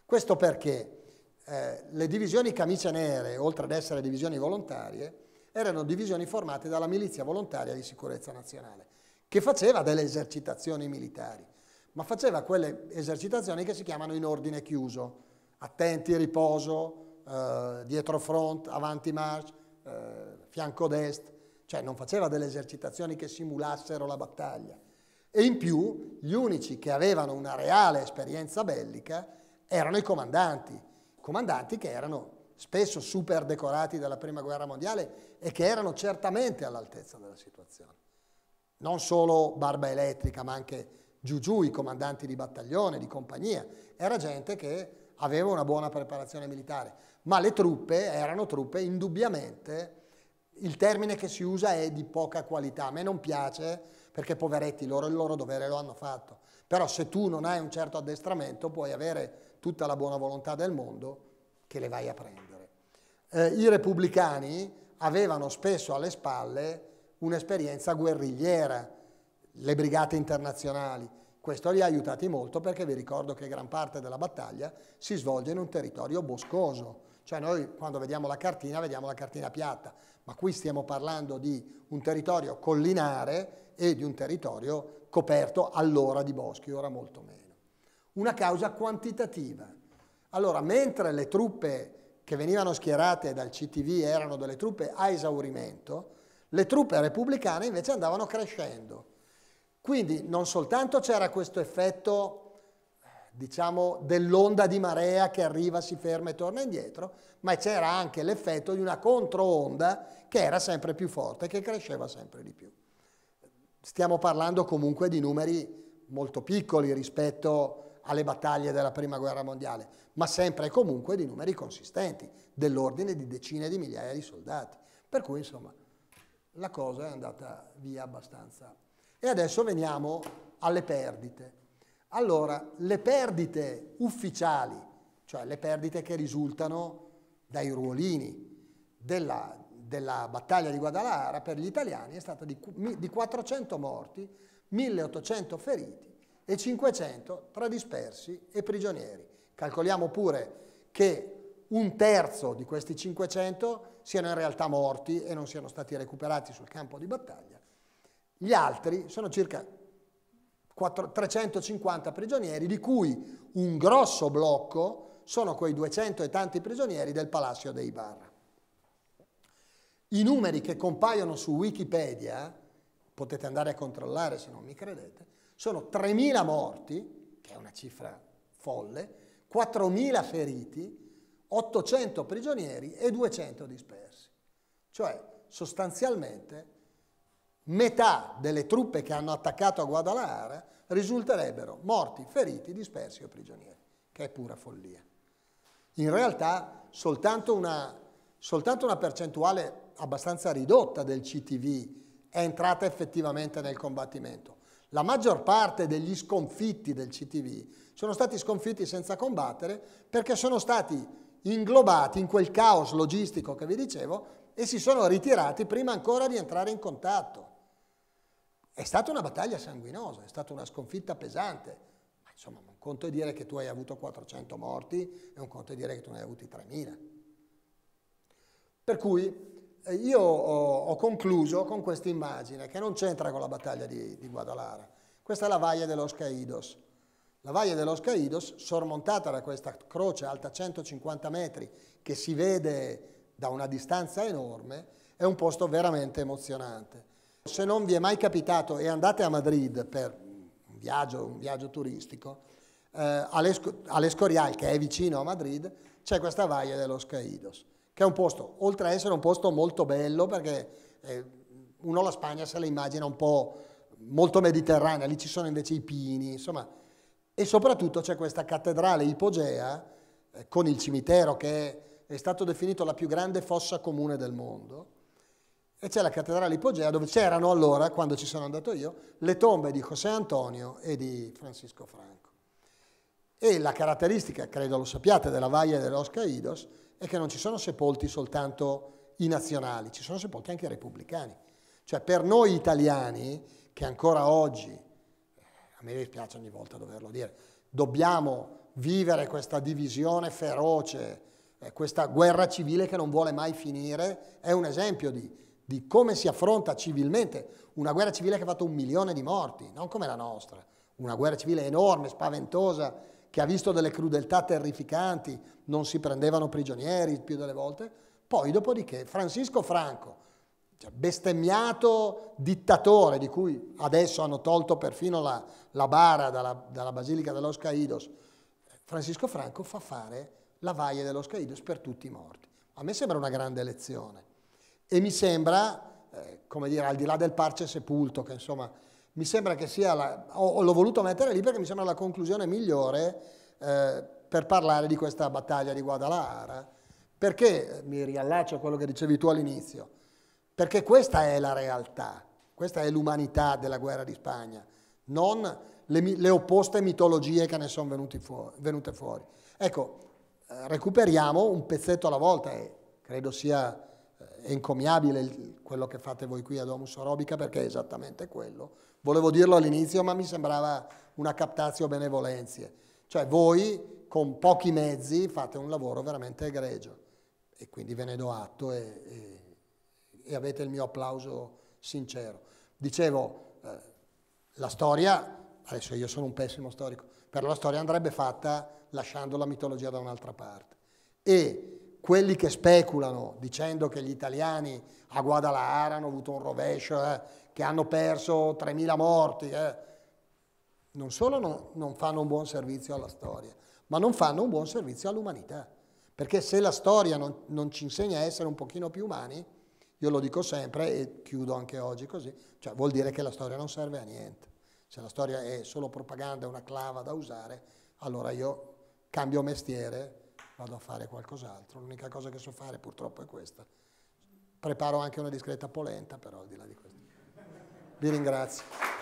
Questo perché eh, le divisioni camicie nere, oltre ad essere divisioni volontarie, erano divisioni formate dalla milizia volontaria di sicurezza nazionale, che faceva delle esercitazioni militari, ma faceva quelle esercitazioni che si chiamano in ordine chiuso, attenti, riposo, eh, dietro front, avanti march, eh, fianco dest, cioè non faceva delle esercitazioni che simulassero la battaglia. E in più gli unici che avevano una reale esperienza bellica erano i comandanti, comandanti che erano spesso super decorati dalla Prima Guerra Mondiale e che erano certamente all'altezza della situazione. Non solo Barba Elettrica, ma anche Giugiù, i comandanti di battaglione, di compagnia, era gente che aveva una buona preparazione militare, ma le truppe erano truppe indubbiamente, il termine che si usa è di poca qualità, a me non piace perché poveretti loro il loro dovere lo hanno fatto, però se tu non hai un certo addestramento puoi avere tutta la buona volontà del mondo che le vai a prendere. Eh, I repubblicani avevano spesso alle spalle un'esperienza guerrigliera, le brigate internazionali. Questo li ha aiutati molto perché vi ricordo che gran parte della battaglia si svolge in un territorio boscoso, cioè noi quando vediamo la cartina vediamo la cartina piatta, ma qui stiamo parlando di un territorio collinare e di un territorio coperto allora di boschi, ora molto meno. Una causa quantitativa. Allora, mentre le truppe che venivano schierate dal CTV erano delle truppe a esaurimento, le truppe repubblicane invece andavano crescendo. Quindi non soltanto c'era questo effetto diciamo, dell'onda di marea che arriva, si ferma e torna indietro, ma c'era anche l'effetto di una controonda che era sempre più forte, che cresceva sempre di più. Stiamo parlando comunque di numeri molto piccoli rispetto a alle battaglie della Prima Guerra Mondiale, ma sempre e comunque di numeri consistenti, dell'ordine di decine di migliaia di soldati. Per cui, insomma, la cosa è andata via abbastanza. E adesso veniamo alle perdite. Allora, le perdite ufficiali, cioè le perdite che risultano dai ruolini della, della battaglia di Guadalajara per gli italiani, è stata di, di 400 morti, 1800 feriti e 500 tra dispersi e prigionieri. Calcoliamo pure che un terzo di questi 500 siano in realtà morti e non siano stati recuperati sul campo di battaglia. Gli altri sono circa 350 prigionieri, di cui un grosso blocco sono quei 200 e tanti prigionieri del Palazzo dei Barra. I numeri che compaiono su Wikipedia, potete andare a controllare se non mi credete, sono 3.000 morti, che è una cifra folle, 4.000 feriti, 800 prigionieri e 200 dispersi. Cioè, sostanzialmente, metà delle truppe che hanno attaccato a Guadalajara risulterebbero morti, feriti, dispersi o prigionieri, che è pura follia. In realtà soltanto una, soltanto una, percentuale abbastanza ridotta del CTV è entrata effettivamente nel combattimento. La maggior parte degli sconfitti del CTV sono stati sconfitti senza combattere perché sono stati inglobati in quel caos logistico che vi dicevo e si sono ritirati prima ancora di entrare in contatto. È stata una battaglia sanguinosa, è stata una sconfitta pesante, ma insomma un conto è dire che tu hai avuto 400 morti e un conto è dire che tu ne hai avuti 3.000. Per cui io ho, ho concluso con questa immagine che non c'entra con la battaglia di, di Guadalara. Questa è la Valle dell'Os Caídos. La Valle dell'Os Caídos, sormontata da questa croce alta 150 metri che si vede da una distanza enorme, è un posto veramente emozionante. Se non vi è mai capitato e andate a Madrid per un viaggio, un viaggio turistico, eh, all'Escorial, che è vicino a Madrid, c'è questa Valle dell'Os Caídos che è un posto, oltre a essere un posto molto bello, perché eh, uno la Spagna se la immagina un po' molto mediterranea, lì ci sono invece i pini, insomma, e soprattutto c'è questa cattedrale ipogea eh, con il cimitero che è, è stato definito la più grande fossa comune del mondo. E c'è la cattedrale ipogea dove c'erano allora, quando ci sono andato io, le tombe di José Antonio e di Francisco Franco. E la caratteristica, credo lo sappiate, della vaia dell'Osca Idos è che non ci sono sepolti soltanto i nazionali, ci sono sepolti anche i repubblicani. Cioè per noi italiani, che ancora oggi, eh, a me dispiace ogni volta doverlo dire, dobbiamo vivere questa divisione feroce, eh, questa guerra civile che non vuole mai finire, è un esempio di, di come si affronta civilmente una guerra civile che ha fatto un milione di morti, non come la nostra, una guerra civile enorme, spaventosa, che ha visto delle crudeltà terrificanti, non si prendevano prigionieri più delle volte, poi dopodiché Francisco Franco, cioè bestemmiato dittatore di cui adesso hanno tolto perfino la, la bara dalla, dalla, Basilica dello Scaidos, Francisco Franco fa fare la vaia dello Scaidos per tutti i morti. A me sembra una grande lezione e mi sembra, eh, come dire, al di là del parce sepulto, che insomma mi sembra che sia, la, ho, l'ho voluto mettere lì perché mi sembra la conclusione migliore eh, per parlare di questa battaglia di Guadalajara, perché, eh, mi riallaccio a quello che dicevi tu all'inizio, perché questa è la realtà, questa è l'umanità della guerra di Spagna, non le, le opposte mitologie che ne sono fuori, venute fuori. Ecco, eh, recuperiamo un pezzetto alla volta e credo sia eh, encomiabile quello che fate voi qui a Domus Orobica perché è esattamente quello Volevo dirlo all'inizio, ma mi sembrava una captazio benevolenzie. Cioè voi con pochi mezzi fate un lavoro veramente egregio e quindi ve ne do atto e, e, e avete il mio applauso sincero. Dicevo, eh, la storia, adesso io sono un pessimo storico, però la storia andrebbe fatta lasciando la mitologia da un'altra parte. E quelli che speculano dicendo che gli italiani a Guadalajara hanno avuto un rovescio, eh, che hanno perso 3.000 morti, eh. non solo non, non fanno un buon servizio alla storia, ma non fanno un buon servizio all'umanità. Perché se la storia non, non, ci insegna a essere un pochino più umani, io lo dico sempre e chiudo anche oggi così, cioè vuol dire che la storia non serve a niente. Se la storia è solo propaganda, una clava da usare, allora io cambio mestiere, vado a fare qualcos'altro. L'unica cosa che so fare purtroppo è questa. Preparo anche una discreta polenta, però al di là di questo. Vi ringrazio.